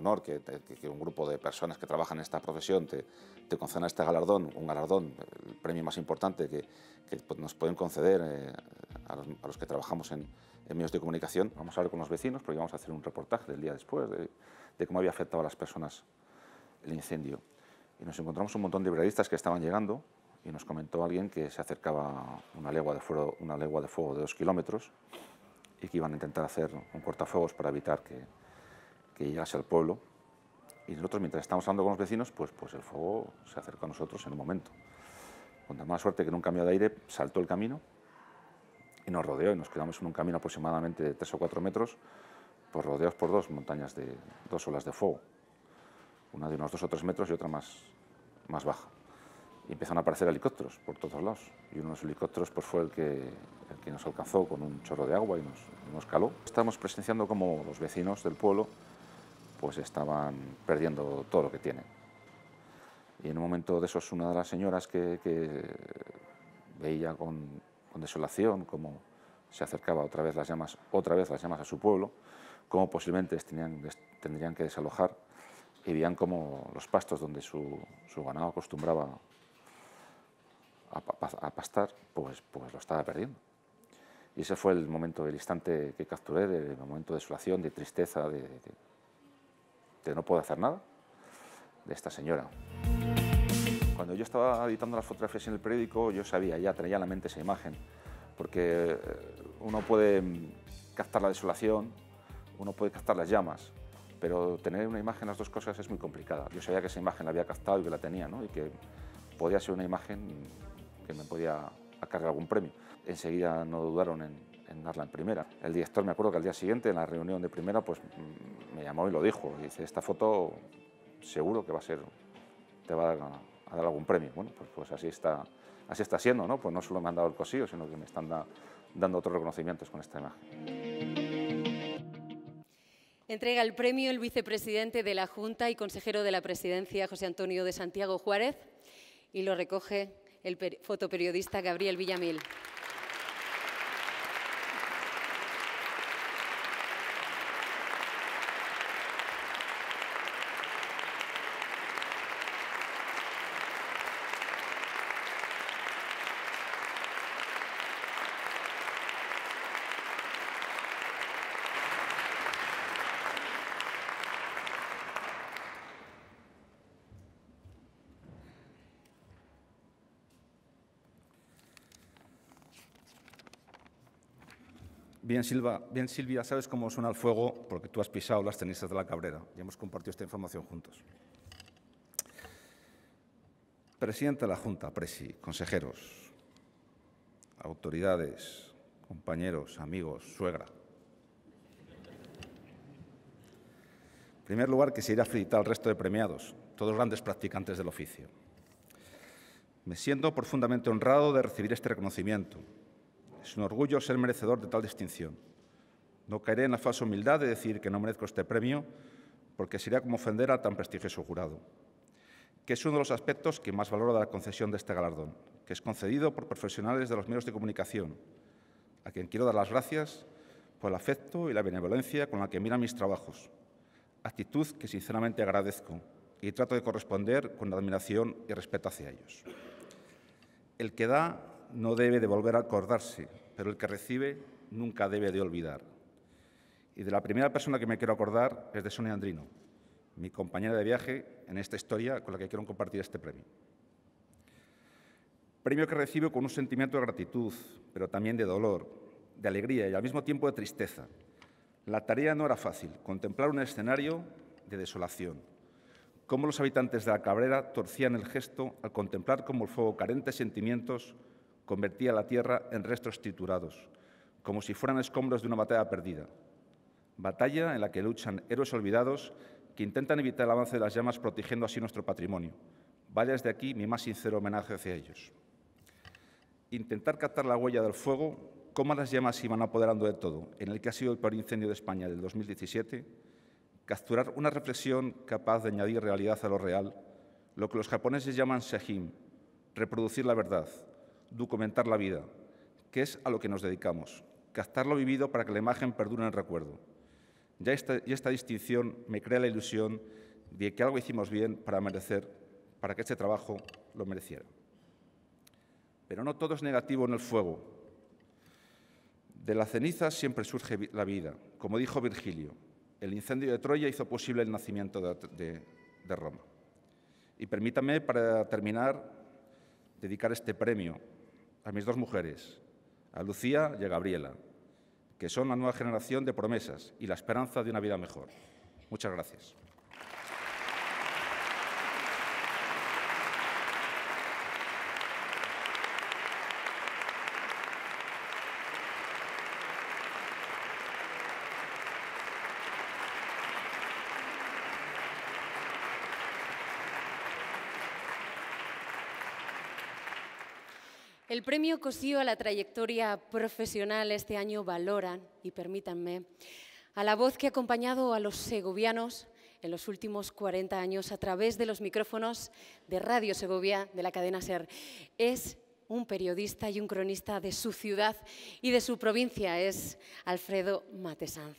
honor que, un grupo de personas que trabajan en esta profesión te, te conceda este galardón, un galardón, el premio más importante que, pues, nos pueden conceder eh, a, los, que trabajamos en, medios de comunicación. Vamos a hablar con los vecinos porque vamos a hacer un reportaje del día después de, cómo había afectado a las personas el incendio. Y nos encontramos un montón de brigadistas que estaban llegando y nos comentó alguien que se acercaba una legua de fuego, una legua de, fuego de dos kilómetros y que iban a intentar hacer un cortafuegos para evitar que, que llegase al pueblo y nosotros mientras estábamos hablando con los vecinos, pues, pues el fuego se acercó a nosotros en un momento. Con tan mala suerte que en un cambio de aire saltó el camino y nos rodeó y nos quedamos en un camino aproximadamente de tres o cuatro metros, pues rodeados por dos montañas de dos olas de fuego, una de unos dos o tres metros y otra más, más baja. Y empezaron a aparecer helicópteros por todos lados y uno de los helicópteros pues, fue el que, el que nos alcanzó con un chorro de agua y nos, nos caló. Estamos presenciando como los vecinos del pueblo pues estaban perdiendo todo lo que tienen. Y en un momento de esos, una de las señoras que, veía con, desolación cómo se acercaba otra vez las llamas, otra vez las llamas a su pueblo, cómo posiblemente tenían, tendrían que desalojar y veían cómo los pastos donde su, ganado acostumbraba a, pastar, pues, pues lo estaba perdiendo. Y ese fue el momento, el instante que capturé, el momento de desolación, de tristeza, de de No puedo hacer nada, de esta señora. Cuando yo estaba editando las fotografías en el periódico, yo sabía, ya traía en la mente esa imagen, porque eh, uno puede mm, captar la desolación, uno puede captar las llamas, pero tener una imagen, las dos cosas, es muy complicada. Yo sabía que esa imagen la había captado y que la tenía, ¿no? y que podía ser una imagen que me podía acargar algún premio. Enseguida no dudaron en, en darla en primera. El director, me acuerdo que al día siguiente, en la reunión de primera, pues mm, me llamó y lo dijo. Y dice, esta foto seguro que va a ser, te va a dar, algún premio. Bueno, pues, pues así, está, así está siendo, ¿no? Pues no solo me han dado el cosillo, sino que me están dando otros reconocimientos con esta imagen. Entrega el premio el vicepresidente de la Junta y consejero de la Presidencia, José Antonio de Santiago Juárez, y lo recoge el fotoperiodista Gabriel Villamil. Bien, Silvia, sabes cómo suena el fuego porque tú has pisado las cenizas de la Cabrera Ya hemos compartido esta información juntos. Presidenta de la Junta, Presi, consejeros, autoridades, compañeros, amigos, suegra. En primer lugar, que se irá a felicitar al resto de premiados, todos grandes practicantes del oficio. Me siento profundamente honrado de recibir este reconocimiento, es un orgullo ser merecedor de tal distinción. No caeré en la falsa humildad de decir que no merezco este premio, porque sería como ofender a tan prestigioso jurado, que es uno de los aspectos que más valoro de la concesión de este galardón, que es concedido por profesionales de los medios de comunicación, a quien quiero dar las gracias por el afecto y la benevolencia con la que miran mis trabajos, actitud que sinceramente agradezco y trato de corresponder con admiración y respeto hacia ellos. El que da no debe de volver a acordarse, pero el que recibe nunca debe de olvidar. Y de la primera persona que me quiero acordar es de Sonia Andrino, mi compañera de viaje en esta historia con la que quiero compartir este premio. Premio que recibo con un sentimiento de gratitud, pero también de dolor, de alegría y al mismo tiempo de tristeza. La tarea no era fácil, contemplar un escenario de desolación. Cómo los habitantes de la Cabrera torcían el gesto al contemplar cómo el fuego carentes sentimientos convertía la tierra en restos triturados, como si fueran escombros de una batalla perdida. Batalla en la que luchan héroes olvidados que intentan evitar el avance de las llamas protegiendo así nuestro patrimonio. Vaya desde aquí mi más sincero homenaje hacia ellos. Intentar captar la huella del fuego, cómo las llamas iban apoderando de todo, en el que ha sido el peor incendio de España del 2017, capturar una reflexión capaz de añadir realidad a lo real, lo que los japoneses llaman sehim, reproducir la verdad, documentar la vida, que es a lo que nos dedicamos, captar lo vivido para que la imagen perdure en el recuerdo. Ya esta, y esta distinción me crea la ilusión de que algo hicimos bien para merecer, para que este trabajo lo mereciera. Pero no todo es negativo en el fuego. De la ceniza siempre surge la vida. Como dijo Virgilio, el incendio de Troya hizo posible el nacimiento de, de Roma. Y permítame, para terminar, dedicar este premio a mis dos mujeres, a Lucía y a Gabriela, que son la nueva generación de promesas y la esperanza de una vida mejor. Muchas gracias. El premio Cosío a la trayectoria profesional este año valora, y permítanme, a la voz que ha acompañado a los segovianos en los últimos 40 años a través de los micrófonos de Radio Segovia de la cadena SER. Es un periodista y un cronista de su ciudad y de su provincia, es Alfredo Matesanz.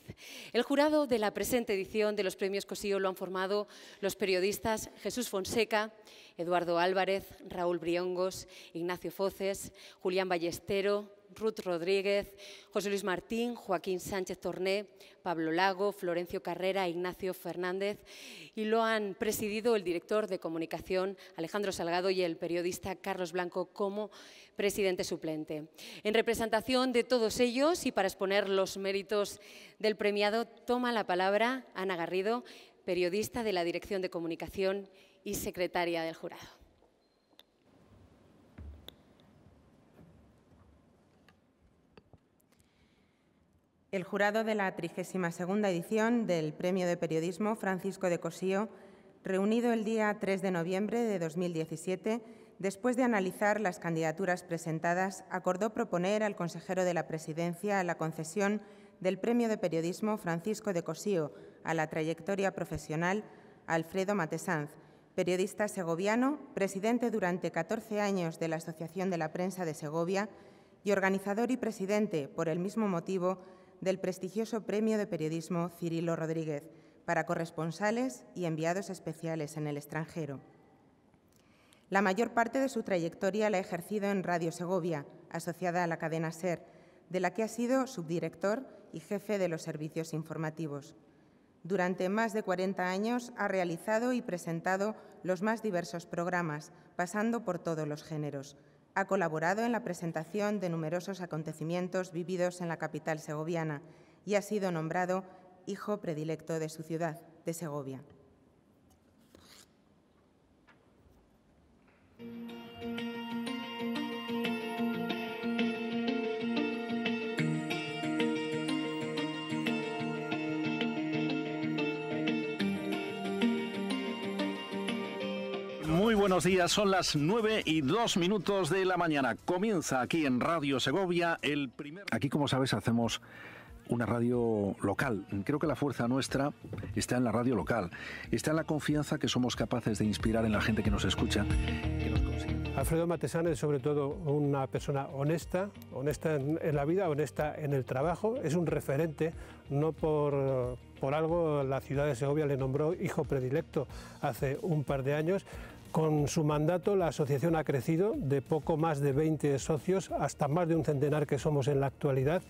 El jurado de la presente edición de los premios Cosío lo han formado los periodistas Jesús Fonseca, Eduardo Álvarez, Raúl Briongos, Ignacio Foces, Julián Ballestero, Ruth Rodríguez, José Luis Martín, Joaquín Sánchez Torné, Pablo Lago, Florencio Carrera, Ignacio Fernández y lo han presidido el director de comunicación Alejandro Salgado y el periodista Carlos Blanco como presidente suplente. En representación de todos ellos y para exponer los méritos del premiado, toma la palabra Ana Garrido, periodista de la Dirección de Comunicación y secretaria del jurado. El jurado de la 32 edición del Premio de Periodismo Francisco de Cosío, reunido el día 3 de noviembre de 2017, después de analizar las candidaturas presentadas, acordó proponer al consejero de la Presidencia la concesión del Premio de Periodismo Francisco de Cosío a la trayectoria profesional Alfredo Matesanz, periodista segoviano, presidente durante 14 años de la Asociación de la Prensa de Segovia y organizador y presidente, por el mismo motivo, del prestigioso Premio de Periodismo Cirilo Rodríguez para corresponsales y enviados especiales en el extranjero. La mayor parte de su trayectoria la ha ejercido en Radio Segovia, asociada a la cadena SER, de la que ha sido subdirector y jefe de los servicios informativos. Durante más de 40 años ha realizado y presentado los más diversos programas, pasando por todos los géneros, ha colaborado en la presentación de numerosos acontecimientos vividos en la capital segoviana y ha sido nombrado hijo predilecto de su ciudad, de Segovia. buenos días. Son las 9 y 2 minutos de la mañana. Comienza aquí en Radio Segovia el primer... Aquí, como sabes, hacemos una radio local. Creo que la fuerza nuestra está en la radio local. Está en la confianza que somos capaces de inspirar en la gente que nos escucha. Alfredo Matesana es sobre todo una persona honesta, honesta en, la vida, honesta en el trabajo. Es un referente, no por, por algo la ciudad de Segovia le nombró hijo predilecto hace un par de años con su mandato la asociación ha crecido de poco más de 20 socios hasta más de un centenar que somos en la actualidad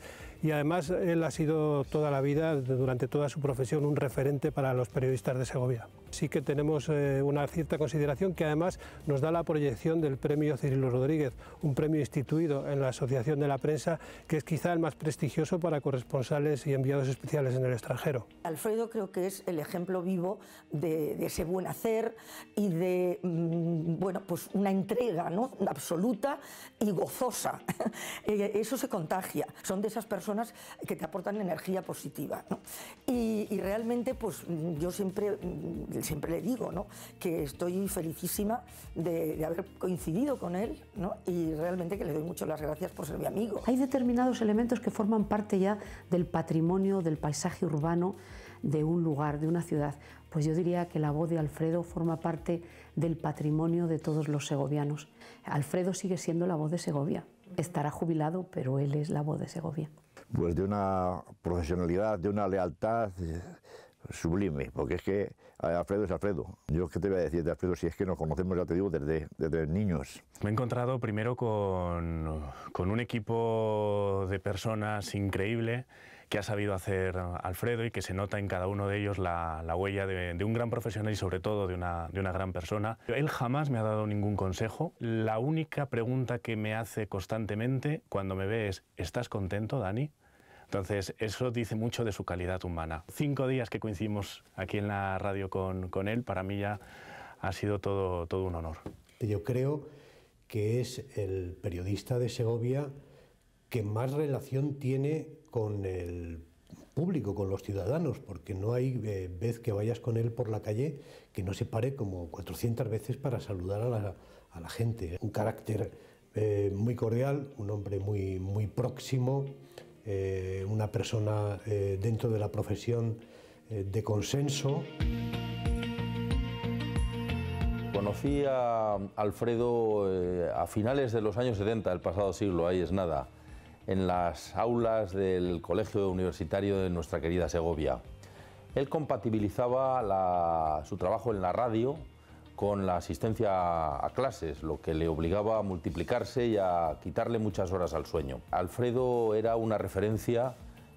y además él ha sido toda la vida, durante toda su profesión, un referente para los periodistas de Segovia sí que tenemos eh, una cierta consideración que además nos da la proyección del premio Cirilo Rodríguez, un premio instituido en la Asociación de la Prensa que es quizá el más prestigioso para corresponsales y enviados especiales en el extranjero. Alfredo creo que es el ejemplo vivo de, ese buen hacer y de mm, bueno, pues una entrega ¿no? absoluta y gozosa. Eh, eso se contagia, son de esas personas que te aportan energía positiva. Y, y realmente pues yo siempre mm, siempre le digo, ¿no? Que estoy felicísima de, de haber coincidido con él, ¿no? Y realmente que le doy muchas las gracias por ser mi amigo. Hay determinados elementos que forman parte ya del patrimonio, del paisaje urbano de un lugar, de una ciudad. Pues yo diría que la voz de Alfredo forma parte del patrimonio de todos los segovianos. Alfredo sigue siendo la voz de Segovia. Estará jubilado, pero él es la voz de Segovia. Pues de una profesionalidad, de una lealtad sublime, porque es que Alfredo es Alfredo. Yo qué te voy a decir de Alfredo si es que nos conocemos, ya te digo, desde, desde niños. Me he encontrado primero con, con un equipo de personas increíble que ha sabido hacer Alfredo y que se nota en cada uno de ellos la, la huella de, de, un gran profesional y sobre todo de una, de una gran persona. Él jamás me ha dado ningún consejo. La única pregunta que me hace constantemente cuando me ve es, ¿estás contento, Dani? Entonces, eso dice mucho de su calidad humana. Cinco días que coincidimos aquí en la radio con, él, para mí ya ha sido todo, todo un honor. Yo creo que es el periodista de Segovia que más relación tiene con el público, con los ciudadanos, porque no hay eh, vez que vayas con él por la calle que no se pare como 400 veces para saludar a la, gente. ¿eh? Un carácter eh, muy cordial, un hombre muy, muy próximo, eh, una persona eh, dentro de la profesión eh, de consenso. Conocí a Alfredo a finales de los años 70, del pasado siglo, ahí es nada, en las aulas del Colegio Universitario de nuestra querida Segovia. Él compatibilizaba su trabajo en la radio con la asistencia a clases, lo que le obligaba a multiplicarse y a quitarle muchas horas al sueño. Alfredo era una referencia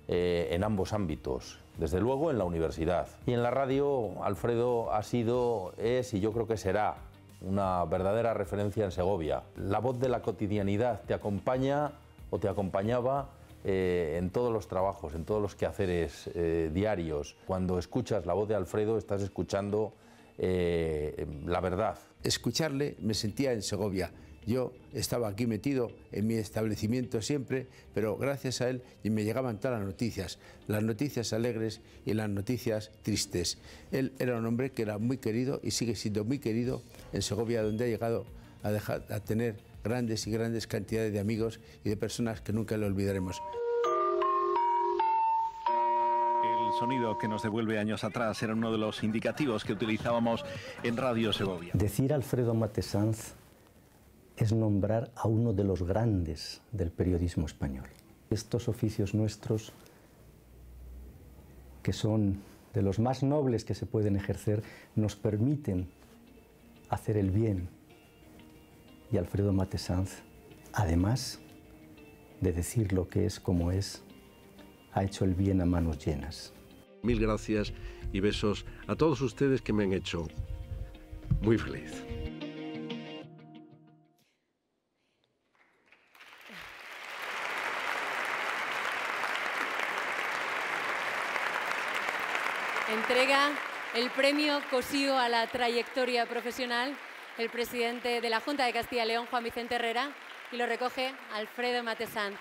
eh, en ambos ámbitos, desde luego en la universidad. Y en la radio, Alfredo ha sido, es y yo creo que será una verdadera referencia en Segovia. La voz de la cotidianidad te acompaña o te acompañaba eh, en todos los trabajos, en todos los quehaceres eh, diarios. Cuando escuchas la voz de Alfredo, estás escuchando eh, la verdad. Escucharle me sentía en Segovia. Yo estaba aquí metido en mi establecimiento siempre, pero gracias a él me llegaban todas las noticias, las noticias alegres y las noticias tristes. Él era un hombre que era muy querido y sigue siendo muy querido en Segovia, donde ha llegado a, a tener grandes y grandes cantidades de amigos y de personas que nunca le olvidaremos. sonido que nos devuelve años atrás era uno de los indicativos que utilizábamos en Radio Segovia. Decir Alfredo Matesanz es nombrar a uno de los grandes del periodismo español. Estos oficios nuestros, que son de los más nobles que se pueden ejercer, nos permiten hacer el bien. Y Alfredo Matesanz, además de decir lo que es como es, ha hecho el bien a manos llenas. Mil gracias y besos a todos ustedes que me han hecho muy feliz. Entrega el premio Cosío a la trayectoria profesional el presidente de la Junta de Castilla León, Juan Vicente Herrera, y lo recoge Alfredo Matesanz.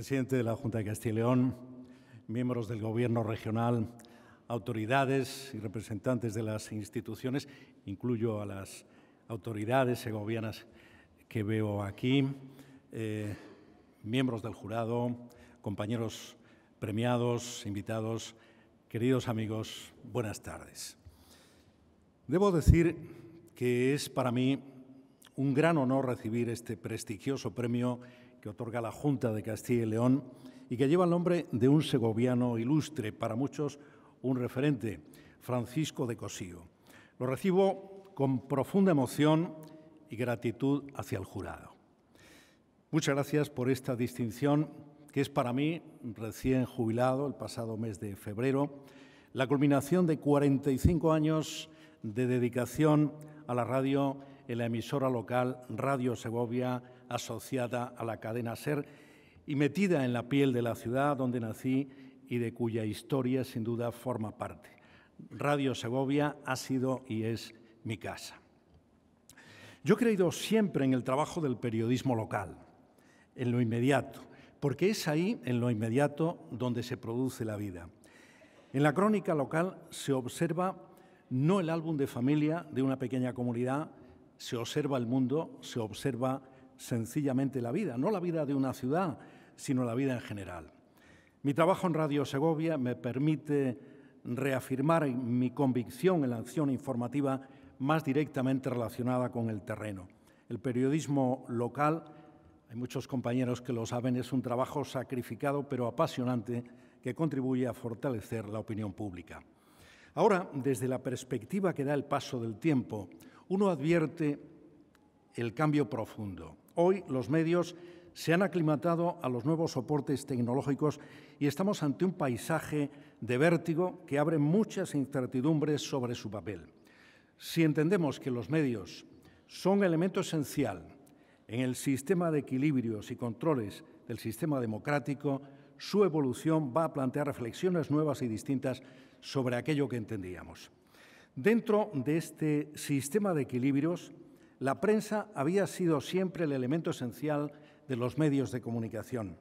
presidente de la Junta de Castilla y León, miembros del Gobierno regional, autoridades y representantes de las instituciones, incluyo a las autoridades gobiernas que veo aquí, eh, miembros del jurado, compañeros premiados, invitados, queridos amigos, buenas tardes. Debo decir que es para mí un gran honor recibir este prestigioso premio que otorga la Junta de Castilla y León y que lleva el nombre de un segoviano ilustre, para muchos un referente, Francisco de Cosío. Lo recibo con profunda emoción y gratitud hacia el jurado. Muchas gracias por esta distinción que es para mí, recién jubilado el pasado mes de febrero, la culminación de 45 años de dedicación a la radio en la emisora local Radio Segovia asociada a la cadena SER y metida en la piel de la ciudad donde nací y de cuya historia sin duda forma parte. Radio Segovia ha sido y es mi casa. Yo he creído siempre en el trabajo del periodismo local, en lo inmediato, porque es ahí, en lo inmediato, donde se produce la vida. En la crónica local se observa no el álbum de familia de una pequeña comunidad, se observa el mundo, se observa sencillamente la vida, no la vida de una ciudad, sino la vida en general. Mi trabajo en Radio Segovia me permite reafirmar mi convicción en la acción informativa más directamente relacionada con el terreno. El periodismo local, hay muchos compañeros que lo saben, es un trabajo sacrificado pero apasionante que contribuye a fortalecer la opinión pública. Ahora, desde la perspectiva que da el paso del tiempo, uno advierte el cambio profundo, Hoy los medios se han aclimatado a los nuevos soportes tecnológicos y estamos ante un paisaje de vértigo que abre muchas incertidumbres sobre su papel. Si entendemos que los medios son elemento esencial en el sistema de equilibrios y controles del sistema democrático, su evolución va a plantear reflexiones nuevas y distintas sobre aquello que entendíamos. Dentro de este sistema de equilibrios, la prensa había sido siempre el elemento esencial de los medios de comunicación.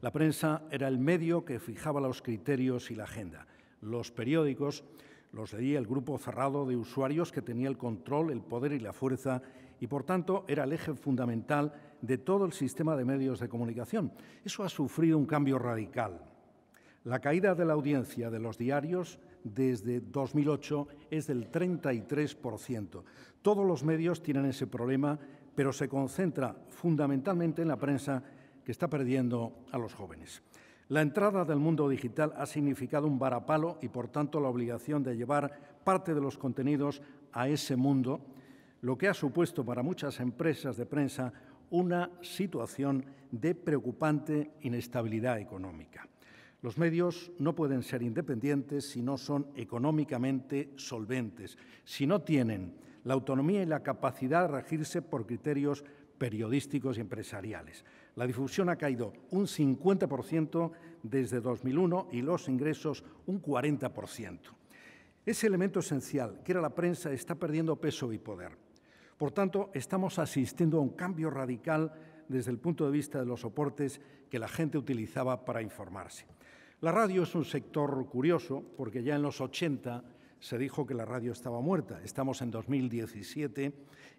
La prensa era el medio que fijaba los criterios y la agenda. Los periódicos los leía el grupo cerrado de usuarios que tenía el control, el poder y la fuerza y por tanto era el eje fundamental de todo el sistema de medios de comunicación. Eso ha sufrido un cambio radical. La caída de la audiencia de los diarios desde 2008 es del 33%. Todos los medios tienen ese problema, pero se concentra fundamentalmente en la prensa que está perdiendo a los jóvenes. La entrada del mundo digital ha significado un varapalo y, por tanto, la obligación de llevar parte de los contenidos a ese mundo, lo que ha supuesto para muchas empresas de prensa una situación de preocupante inestabilidad económica. Los medios no pueden ser independientes si no son económicamente solventes, si no tienen la autonomía y la capacidad de regirse por criterios periodísticos y empresariales. La difusión ha caído un 50% desde 2001 y los ingresos un 40%. Ese elemento esencial, que era la prensa, está perdiendo peso y poder. Por tanto, estamos asistiendo a un cambio radical desde el punto de vista de los soportes que la gente utilizaba para informarse. La radio es un sector curioso porque ya en los 80 se dijo que la radio estaba muerta. Estamos en 2017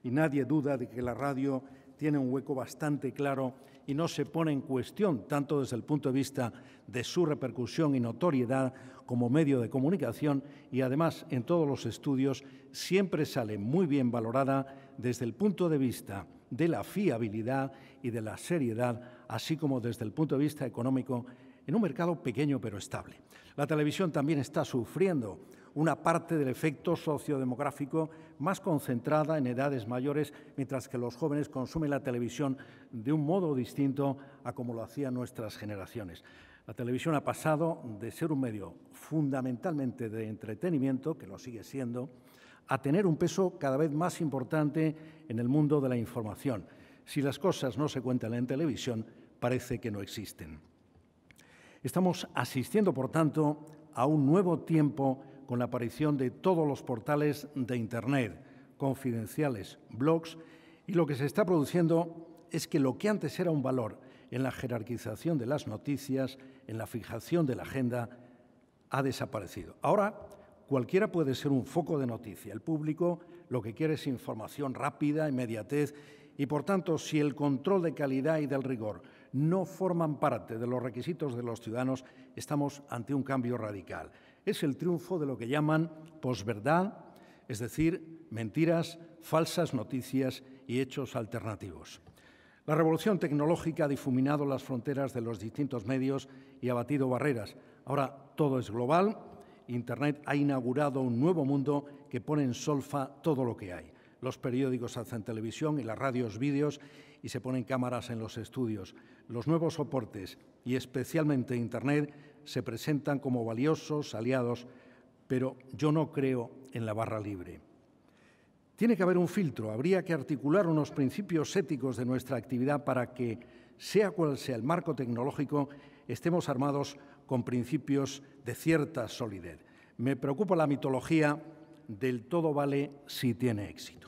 y nadie duda de que la radio tiene un hueco bastante claro y no se pone en cuestión, tanto desde el punto de vista de su repercusión y notoriedad como medio de comunicación y además en todos los estudios siempre sale muy bien valorada desde el punto de vista de la fiabilidad y de la seriedad, así como desde el punto de vista económico en un mercado pequeño pero estable. La televisión también está sufriendo una parte del efecto sociodemográfico más concentrada en edades mayores, mientras que los jóvenes consumen la televisión de un modo distinto a como lo hacían nuestras generaciones. La televisión ha pasado de ser un medio fundamentalmente de entretenimiento, que lo sigue siendo, a tener un peso cada vez más importante en el mundo de la información. Si las cosas no se cuentan en televisión, parece que no existen. Estamos asistiendo, por tanto, a un nuevo tiempo con la aparición de todos los portales de Internet, confidenciales, blogs, y lo que se está produciendo es que lo que antes era un valor en la jerarquización de las noticias, en la fijación de la agenda, ha desaparecido. Ahora, cualquiera puede ser un foco de noticia. El público lo que quiere es información rápida, inmediatez, y por tanto, si el control de calidad y del rigor no forman parte de los requisitos de los ciudadanos, estamos ante un cambio radical. Es el triunfo de lo que llaman posverdad, es decir, mentiras, falsas noticias y hechos alternativos. La revolución tecnológica ha difuminado las fronteras de los distintos medios y ha batido barreras. Ahora todo es global. Internet ha inaugurado un nuevo mundo que pone en solfa todo lo que hay. Los periódicos hacen televisión y las radios vídeos y se ponen cámaras en los estudios. Los nuevos soportes y especialmente Internet se presentan como valiosos aliados, pero yo no creo en la barra libre. Tiene que haber un filtro, habría que articular unos principios éticos de nuestra actividad para que, sea cual sea el marco tecnológico, estemos armados con principios de cierta solidez. Me preocupa la mitología del todo vale si tiene éxito.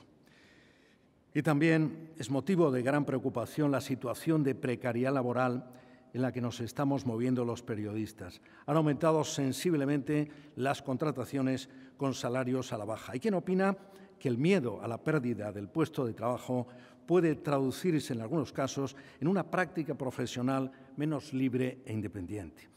Y también es motivo de gran preocupación la situación de precariedad laboral en la que nos estamos moviendo los periodistas. Han aumentado sensiblemente las contrataciones con salarios a la baja. ¿Y quién opina que el miedo a la pérdida del puesto de trabajo puede traducirse en algunos casos en una práctica profesional menos libre e independiente?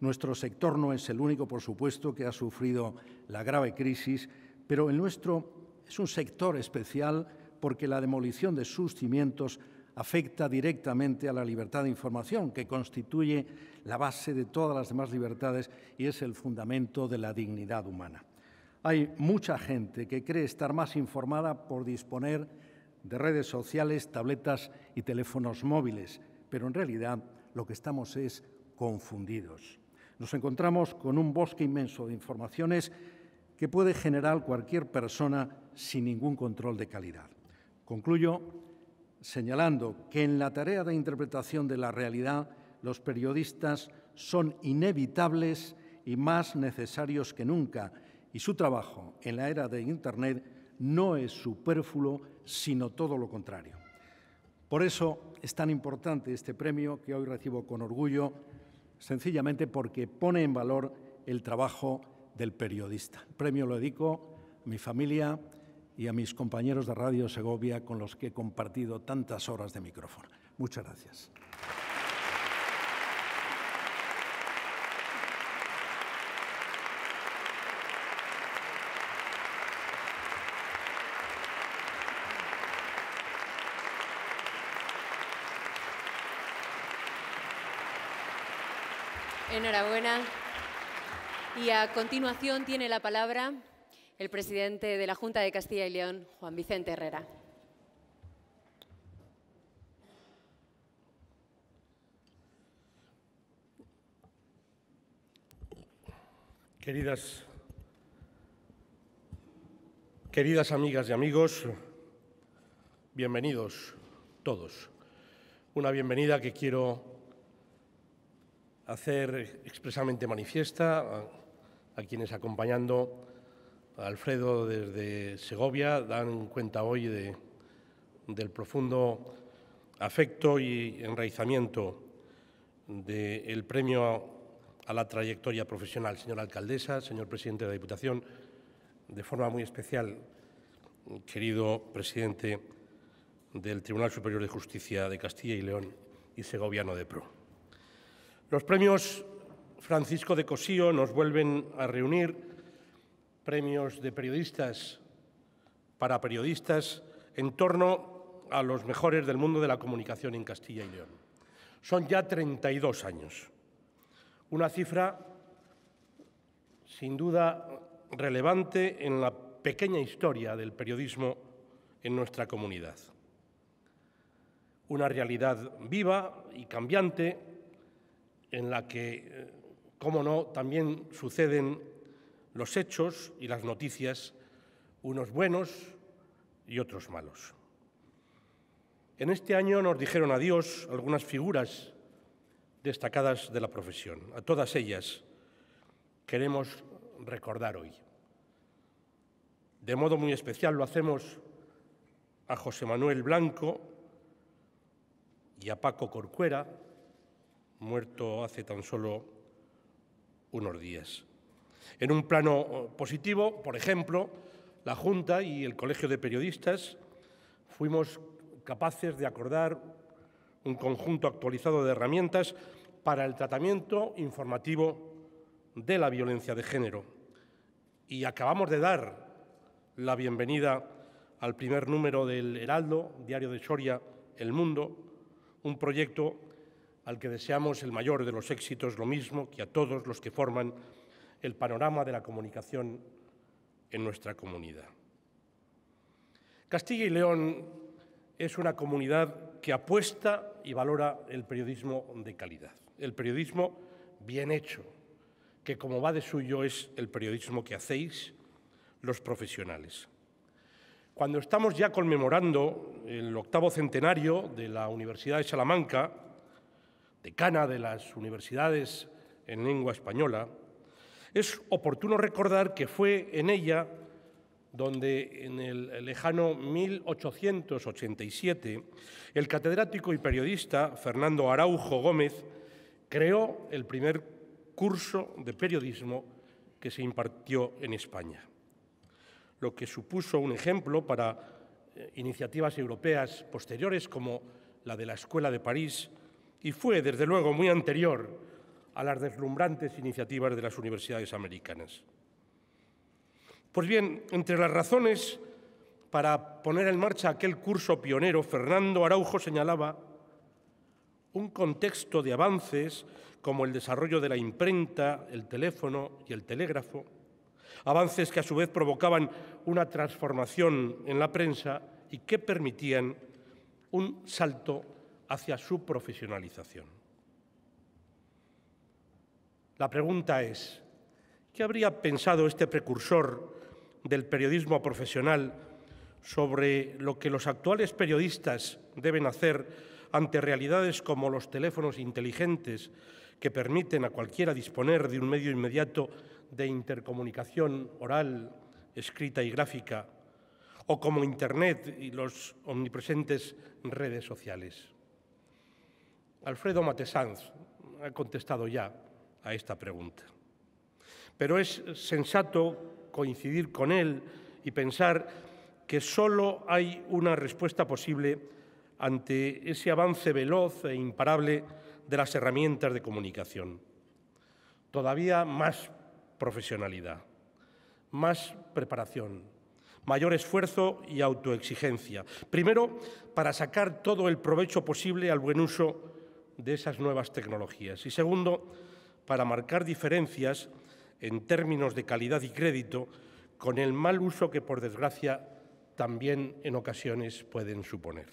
Nuestro sector no es el único, por supuesto, que ha sufrido la grave crisis, pero el nuestro es un sector especial porque la demolición de sus cimientos afecta directamente a la libertad de información, que constituye la base de todas las demás libertades y es el fundamento de la dignidad humana. Hay mucha gente que cree estar más informada por disponer de redes sociales, tabletas y teléfonos móviles, pero en realidad lo que estamos es confundidos. Nos encontramos con un bosque inmenso de informaciones que puede generar cualquier persona sin ningún control de calidad. Concluyo señalando que en la tarea de interpretación de la realidad los periodistas son inevitables y más necesarios que nunca, y su trabajo en la era de Internet no es superfluo, sino todo lo contrario. Por eso es tan importante este premio que hoy recibo con orgullo, sencillamente porque pone en valor el trabajo del periodista. El premio lo dedico a mi familia, y a mis compañeros de Radio Segovia con los que he compartido tantas horas de micrófono. Muchas gracias. Enhorabuena. Y a continuación tiene la palabra el presidente de la Junta de Castilla y León, Juan Vicente Herrera. Queridas, queridas amigas y amigos, bienvenidos todos. Una bienvenida que quiero hacer expresamente manifiesta a, a quienes acompañando Alfredo desde Segovia dan cuenta hoy de, del profundo afecto y enraizamiento del premio a la trayectoria profesional. Señora alcaldesa, señor presidente de la Diputación, de forma muy especial, querido presidente del Tribunal Superior de Justicia de Castilla y León y segoviano de PRO. Los premios Francisco de Cosío nos vuelven a reunir premios de periodistas para periodistas en torno a los mejores del mundo de la comunicación en Castilla y León. Son ya 32 años, una cifra sin duda relevante en la pequeña historia del periodismo en nuestra comunidad. Una realidad viva y cambiante en la que, eh, como no, también suceden los hechos y las noticias, unos buenos y otros malos. En este año nos dijeron adiós algunas figuras destacadas de la profesión. A todas ellas queremos recordar hoy. De modo muy especial lo hacemos a José Manuel Blanco y a Paco Corcuera, muerto hace tan solo unos días. En un plano positivo, por ejemplo, la Junta y el Colegio de Periodistas fuimos capaces de acordar un conjunto actualizado de herramientas para el tratamiento informativo de la violencia de género. Y acabamos de dar la bienvenida al primer número del Heraldo, Diario de Soria, El Mundo, un proyecto al que deseamos el mayor de los éxitos, lo mismo que a todos los que forman el panorama de la comunicación en nuestra comunidad. Castilla y León es una comunidad que apuesta y valora el periodismo de calidad, el periodismo bien hecho, que como va de suyo es el periodismo que hacéis los profesionales. Cuando estamos ya conmemorando el octavo centenario de la Universidad de Salamanca, decana de las universidades en lengua española, es oportuno recordar que fue en ella donde en el lejano 1887 el catedrático y periodista Fernando Araujo Gómez creó el primer curso de periodismo que se impartió en España, lo que supuso un ejemplo para eh, iniciativas europeas posteriores como la de la Escuela de París y fue, desde luego, muy anterior a las deslumbrantes iniciativas de las universidades americanas. Pues bien, entre las razones para poner en marcha aquel curso pionero, Fernando Araujo señalaba un contexto de avances como el desarrollo de la imprenta, el teléfono y el telégrafo, avances que a su vez provocaban una transformación en la prensa y que permitían un salto hacia su profesionalización. La pregunta es, ¿qué habría pensado este precursor del periodismo profesional sobre lo que los actuales periodistas deben hacer ante realidades como los teléfonos inteligentes que permiten a cualquiera disponer de un medio inmediato de intercomunicación oral, escrita y gráfica, o como Internet y los omnipresentes redes sociales. Alfredo Matesanz ha contestado ya a esta pregunta. Pero es sensato coincidir con él y pensar que solo hay una respuesta posible ante ese avance veloz e imparable de las herramientas de comunicación. Todavía más profesionalidad, más preparación, mayor esfuerzo y autoexigencia. Primero, para sacar todo el provecho posible al buen uso de esas nuevas tecnologías. Y segundo, para marcar diferencias en términos de calidad y crédito con el mal uso que, por desgracia, también en ocasiones pueden suponer.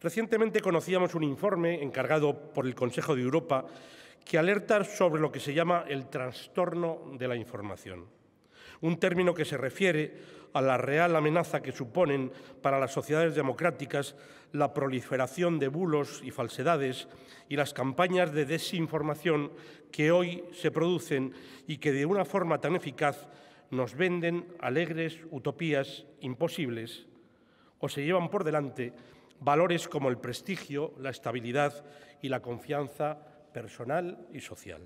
Recientemente conocíamos un informe encargado por el Consejo de Europa que alerta sobre lo que se llama el trastorno de la información, un término que se refiere a la real amenaza que suponen para las sociedades democráticas la proliferación de bulos y falsedades y las campañas de desinformación que hoy se producen y que de una forma tan eficaz nos venden alegres utopías imposibles o se llevan por delante valores como el prestigio, la estabilidad y la confianza personal y social.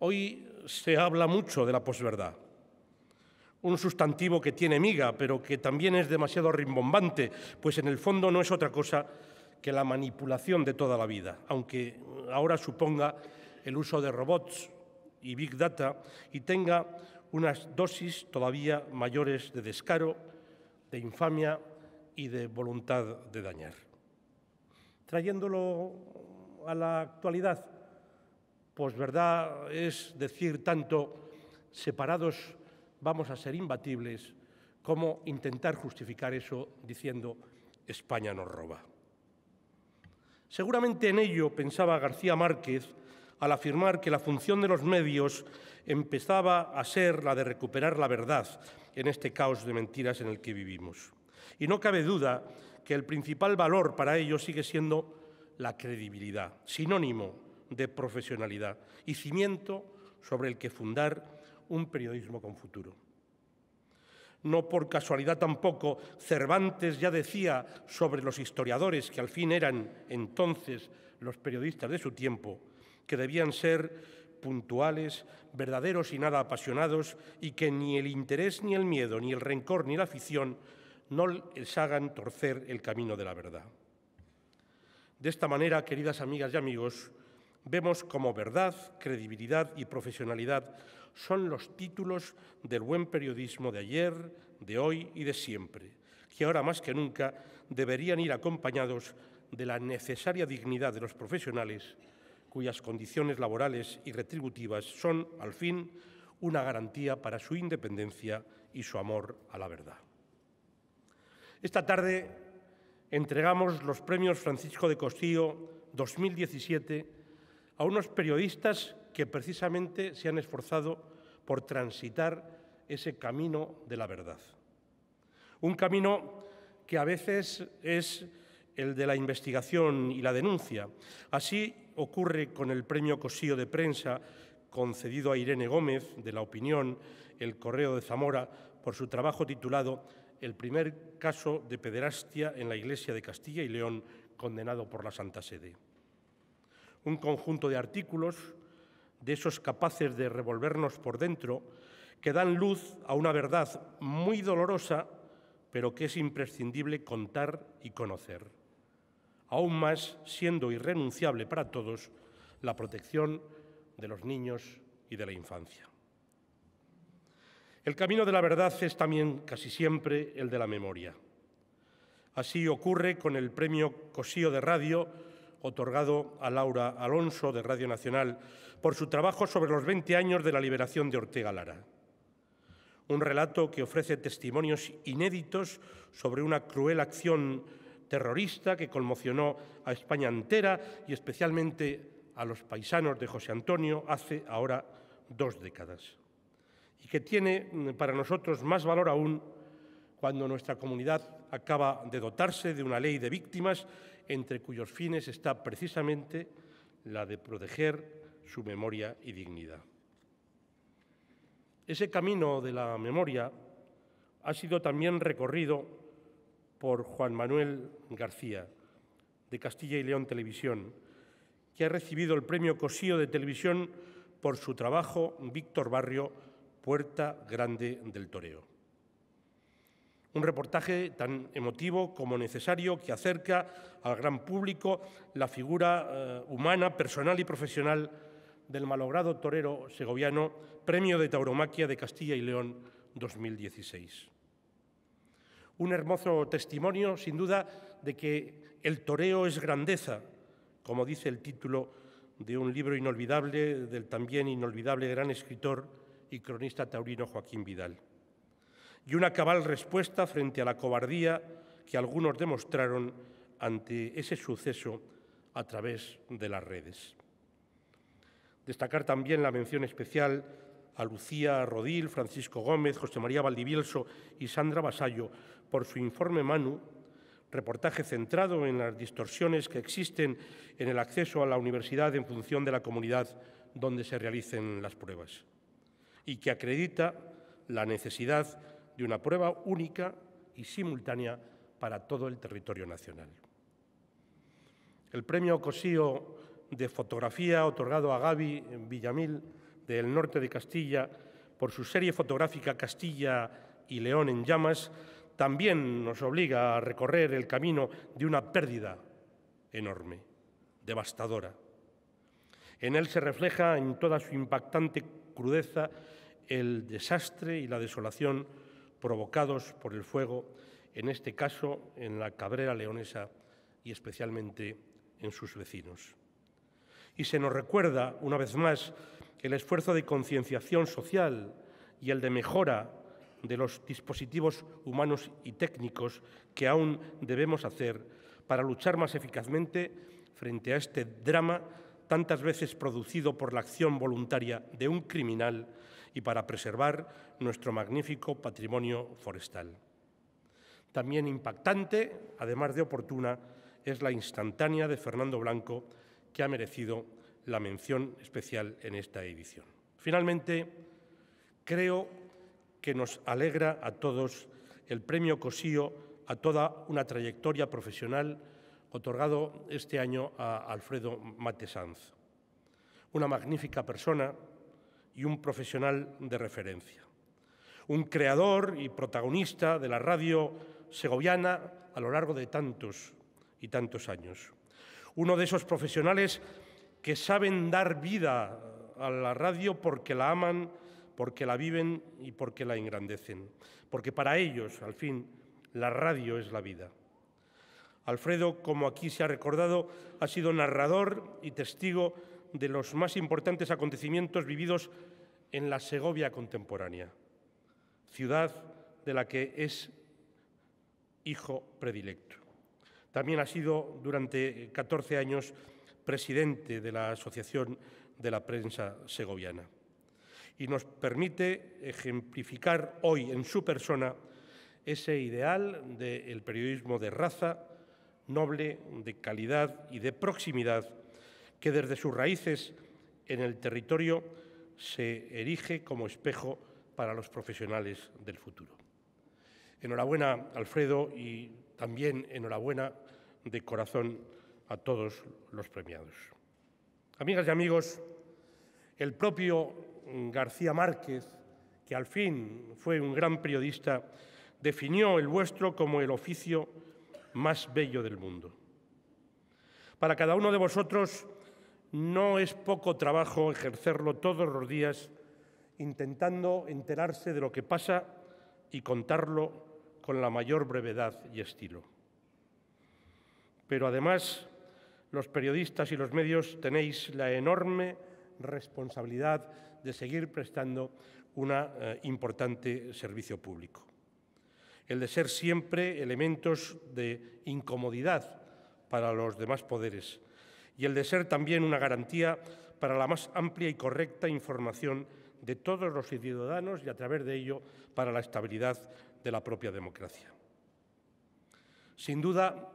Hoy se habla mucho de la posverdad un sustantivo que tiene miga, pero que también es demasiado rimbombante, pues en el fondo no es otra cosa que la manipulación de toda la vida, aunque ahora suponga el uso de robots y big data y tenga unas dosis todavía mayores de descaro, de infamia y de voluntad de dañar. Trayéndolo a la actualidad, pues verdad es decir tanto separados vamos a ser imbatibles, como intentar justificar eso diciendo España nos roba. Seguramente en ello pensaba García Márquez al afirmar que la función de los medios empezaba a ser la de recuperar la verdad en este caos de mentiras en el que vivimos. Y no cabe duda que el principal valor para ello sigue siendo la credibilidad, sinónimo de profesionalidad y cimiento sobre el que fundar un periodismo con futuro. No por casualidad tampoco, Cervantes ya decía sobre los historiadores, que al fin eran entonces los periodistas de su tiempo, que debían ser puntuales, verdaderos y nada apasionados, y que ni el interés, ni el miedo, ni el rencor, ni la afición no les hagan torcer el camino de la verdad. De esta manera, queridas amigas y amigos, vemos como verdad, credibilidad y profesionalidad son los títulos del buen periodismo de ayer, de hoy y de siempre, que ahora más que nunca deberían ir acompañados de la necesaria dignidad de los profesionales, cuyas condiciones laborales y retributivas son, al fin, una garantía para su independencia y su amor a la verdad. Esta tarde entregamos los premios Francisco de Costillo 2017 a unos periodistas que precisamente se han esforzado por transitar ese camino de la verdad. Un camino que a veces es el de la investigación y la denuncia. Así ocurre con el premio Cosío de Prensa concedido a Irene Gómez de La Opinión, el Correo de Zamora, por su trabajo titulado El primer caso de pederastia en la Iglesia de Castilla y León condenado por la Santa Sede. Un conjunto de artículos de esos capaces de revolvernos por dentro, que dan luz a una verdad muy dolorosa, pero que es imprescindible contar y conocer, aún más siendo irrenunciable para todos la protección de los niños y de la infancia. El camino de la verdad es también casi siempre el de la memoria. Así ocurre con el premio Cosío de Radio otorgado a Laura Alonso de Radio Nacional por su trabajo sobre los 20 años de la liberación de Ortega Lara. Un relato que ofrece testimonios inéditos sobre una cruel acción terrorista que conmocionó a España entera y especialmente a los paisanos de José Antonio hace ahora dos décadas. Y que tiene mm, para nosotros más valor aún cuando nuestra comunidad acaba de dotarse de una ley de víctimas entre cuyos fines está precisamente la de proteger su memoria y dignidad. Ese camino de la memoria ha sido también recorrido por Juan Manuel García, de Castilla y León Televisión, que ha recibido el premio Cosío de Televisión por su trabajo Víctor Barrio, Puerta Grande del Toreo. Un reportaje tan emotivo como necesario que acerca al gran público la figura eh, humana, personal y profesional del malogrado torero segoviano, premio de tauromaquia de Castilla y León 2016. Un hermoso testimonio, sin duda, de que el toreo es grandeza, como dice el título de un libro inolvidable del también inolvidable gran escritor y cronista taurino Joaquín Vidal y una cabal respuesta frente a la cobardía que algunos demostraron ante ese suceso a través de las redes. Destacar también la mención especial a Lucía Rodil, Francisco Gómez, José María Valdivielso y Sandra Basallo por su informe Manu, reportaje centrado en las distorsiones que existen en el acceso a la universidad en función de la comunidad donde se realicen las pruebas y que acredita la necesidad de una prueba única y simultánea para todo el territorio nacional. El premio Cosío de fotografía otorgado a Gaby Villamil del norte de Castilla por su serie fotográfica Castilla y León en llamas también nos obliga a recorrer el camino de una pérdida enorme, devastadora. En él se refleja en toda su impactante crudeza el desastre y la desolación provocados por el fuego, en este caso en la Cabrera Leonesa y especialmente en sus vecinos. Y se nos recuerda, una vez más, el esfuerzo de concienciación social y el de mejora de los dispositivos humanos y técnicos que aún debemos hacer para luchar más eficazmente frente a este drama tantas veces producido por la acción voluntaria de un criminal y para preservar nuestro magnífico patrimonio forestal. También impactante, además de oportuna, es la instantánea de Fernando Blanco, que ha merecido la mención especial en esta edición. Finalmente, creo que nos alegra a todos el premio Cosío a toda una trayectoria profesional otorgado este año a Alfredo Matesanz. Una magnífica persona y un profesional de referencia. Un creador y protagonista de la radio segoviana a lo largo de tantos y tantos años. Uno de esos profesionales que saben dar vida a la radio porque la aman, porque la viven y porque la engrandecen. Porque para ellos, al fin, la radio es la vida. Alfredo, como aquí se ha recordado, ha sido narrador y testigo de los más importantes acontecimientos vividos en la Segovia contemporánea, ciudad de la que es hijo predilecto. También ha sido durante 14 años presidente de la Asociación de la Prensa Segoviana y nos permite ejemplificar hoy en su persona ese ideal del periodismo de raza, noble, de calidad y de proximidad que desde sus raíces en el territorio se erige como espejo para los profesionales del futuro. Enhorabuena, Alfredo, y también enhorabuena de corazón a todos los premiados. Amigas y amigos, el propio García Márquez, que al fin fue un gran periodista, definió el vuestro como el oficio más bello del mundo. Para cada uno de vosotros, no es poco trabajo ejercerlo todos los días intentando enterarse de lo que pasa y contarlo con la mayor brevedad y estilo. Pero además, los periodistas y los medios tenéis la enorme responsabilidad de seguir prestando un eh, importante servicio público. El de ser siempre elementos de incomodidad para los demás poderes, y el de ser también una garantía para la más amplia y correcta información de todos los ciudadanos y a través de ello para la estabilidad de la propia democracia. Sin duda,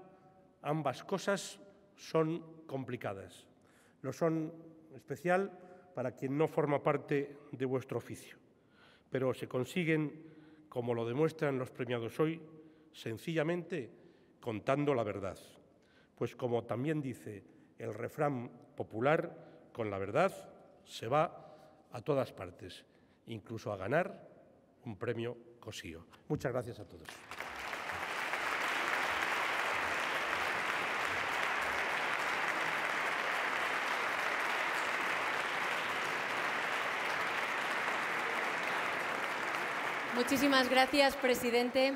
ambas cosas son complicadas. Lo son especial para quien no forma parte de vuestro oficio, pero se consiguen, como lo demuestran los premiados hoy, sencillamente contando la verdad. Pues como también dice el refrán popular, con la verdad se va a todas partes, incluso a ganar un premio Cosío. Muchas gracias a todos. Muchísimas gracias, presidente.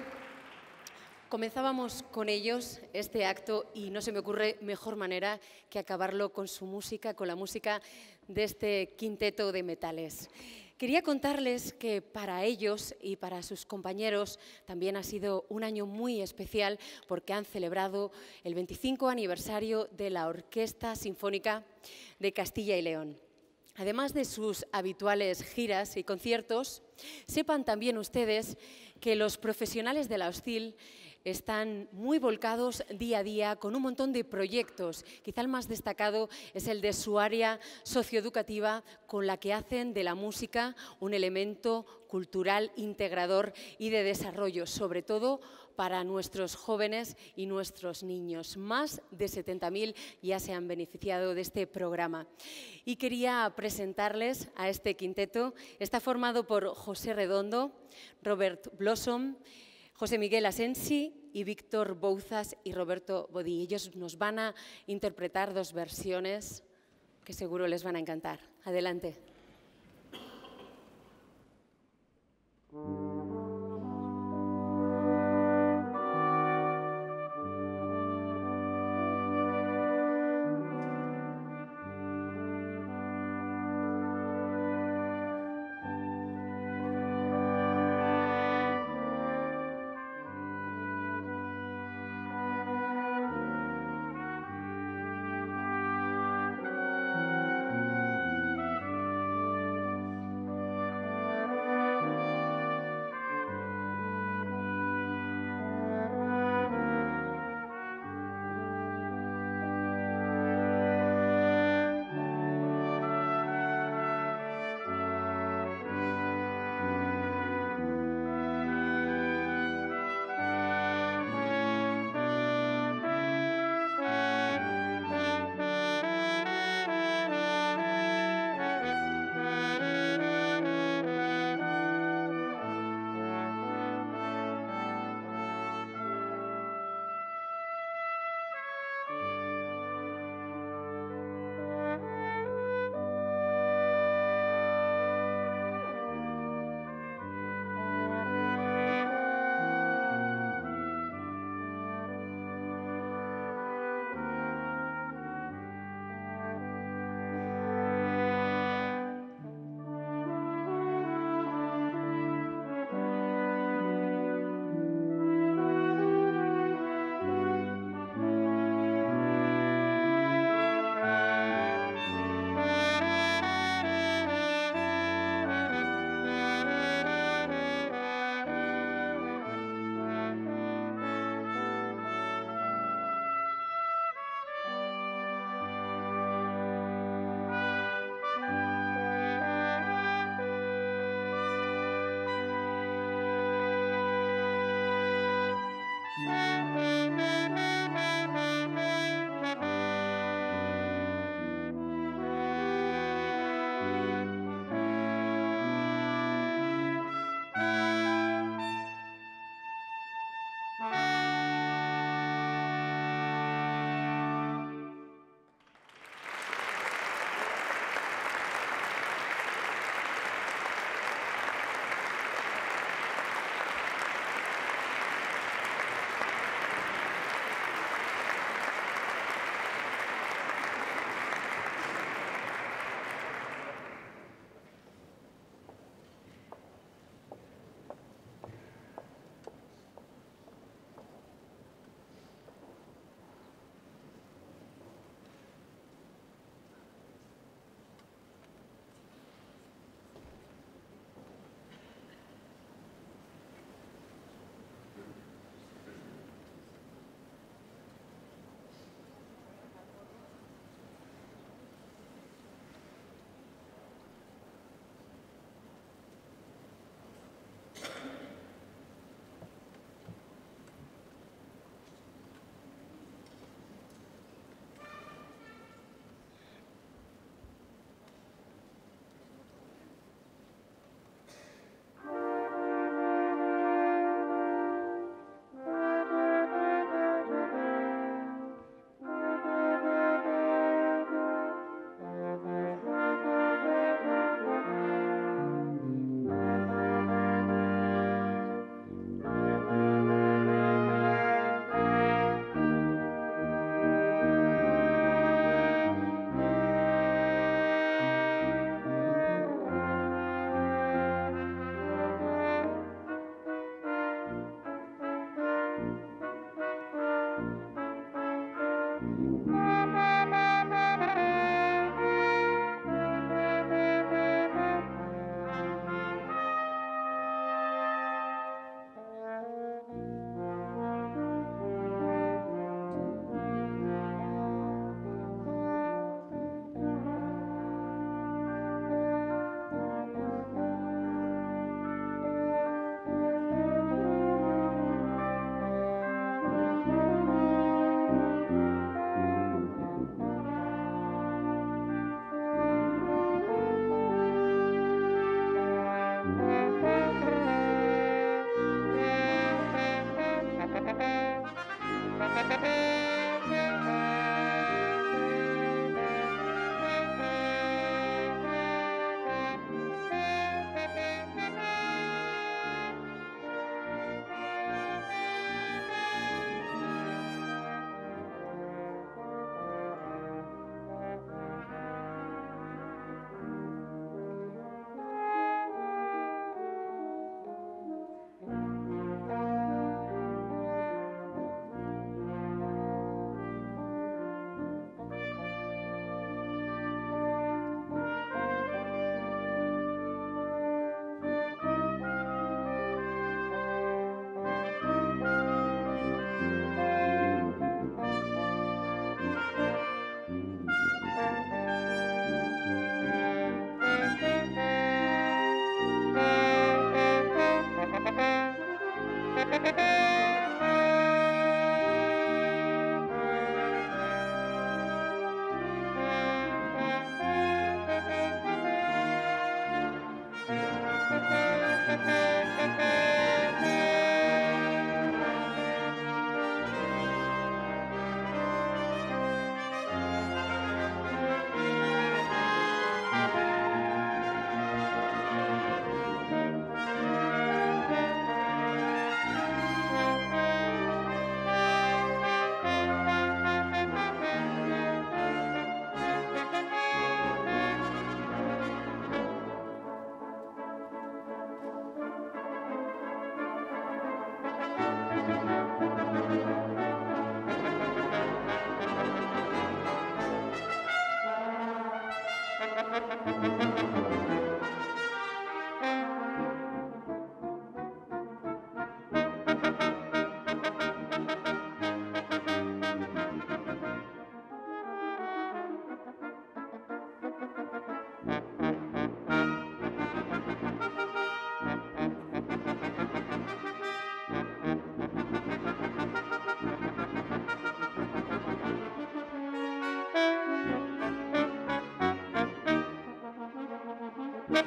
Comenzábamos con ellos este acto y no se me ocurre mejor manera que acabarlo con su música, con la música de este quinteto de metales. Quería contarles que para ellos y para sus compañeros también ha sido un año muy especial porque han celebrado el 25 aniversario de la Orquesta Sinfónica de Castilla y León. Además de sus habituales giras y conciertos, sepan también ustedes que los profesionales de la Hostil están muy volcados día a día con un montón de proyectos. Quizá el más destacado es el de su área socioeducativa con la que hacen de la música un elemento cultural integrador y de desarrollo, sobre todo para nuestros jóvenes y nuestros niños. Más de 70.000 ya se han beneficiado de este programa. Y quería presentarles a este quinteto. Está formado por José Redondo, Robert Blossom, José Miguel Asensi y Víctor Bouzas y Roberto Bodí. Ellos nos van a interpretar dos versiones que seguro les van a encantar. Adelante.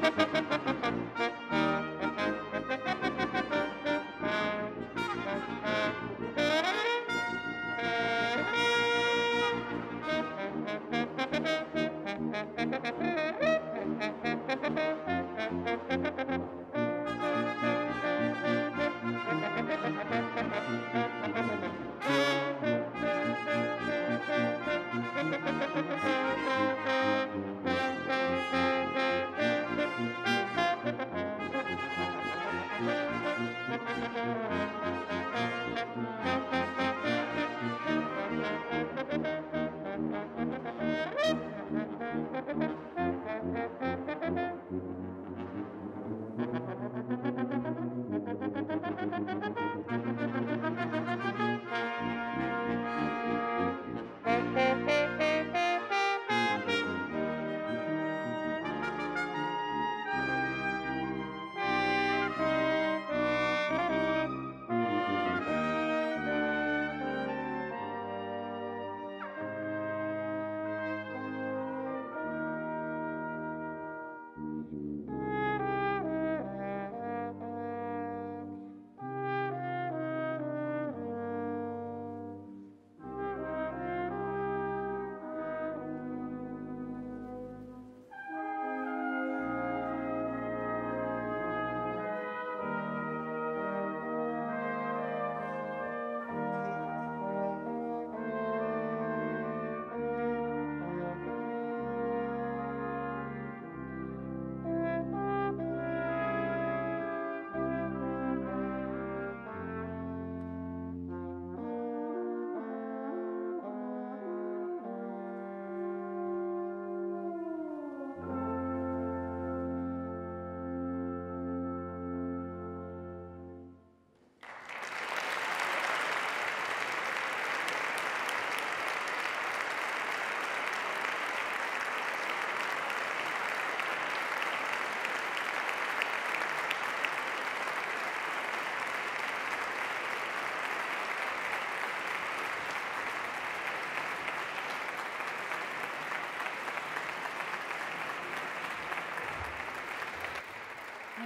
thank you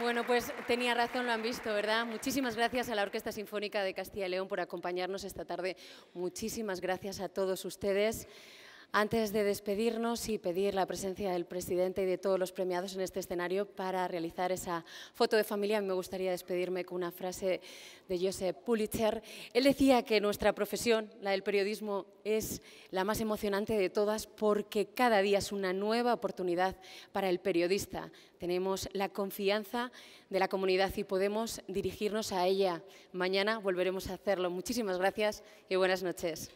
Bueno, pues tenía razón, lo han visto, ¿verdad? Muchísimas gracias a la Orquesta Sinfónica de Castilla y León por acompañarnos esta tarde. Muchísimas gracias a todos ustedes. Antes de despedirnos y pedir la presencia del presidente y de todos los premiados en este escenario para realizar esa foto de familia, me gustaría despedirme con una frase de Joseph Pulitzer. Él decía que nuestra profesión, la del periodismo, es la más emocionante de todas porque cada día es una nueva oportunidad para el periodista. Tenemos la confianza de la comunidad y podemos dirigirnos a ella. Mañana volveremos a hacerlo. Muchísimas gracias y buenas noches.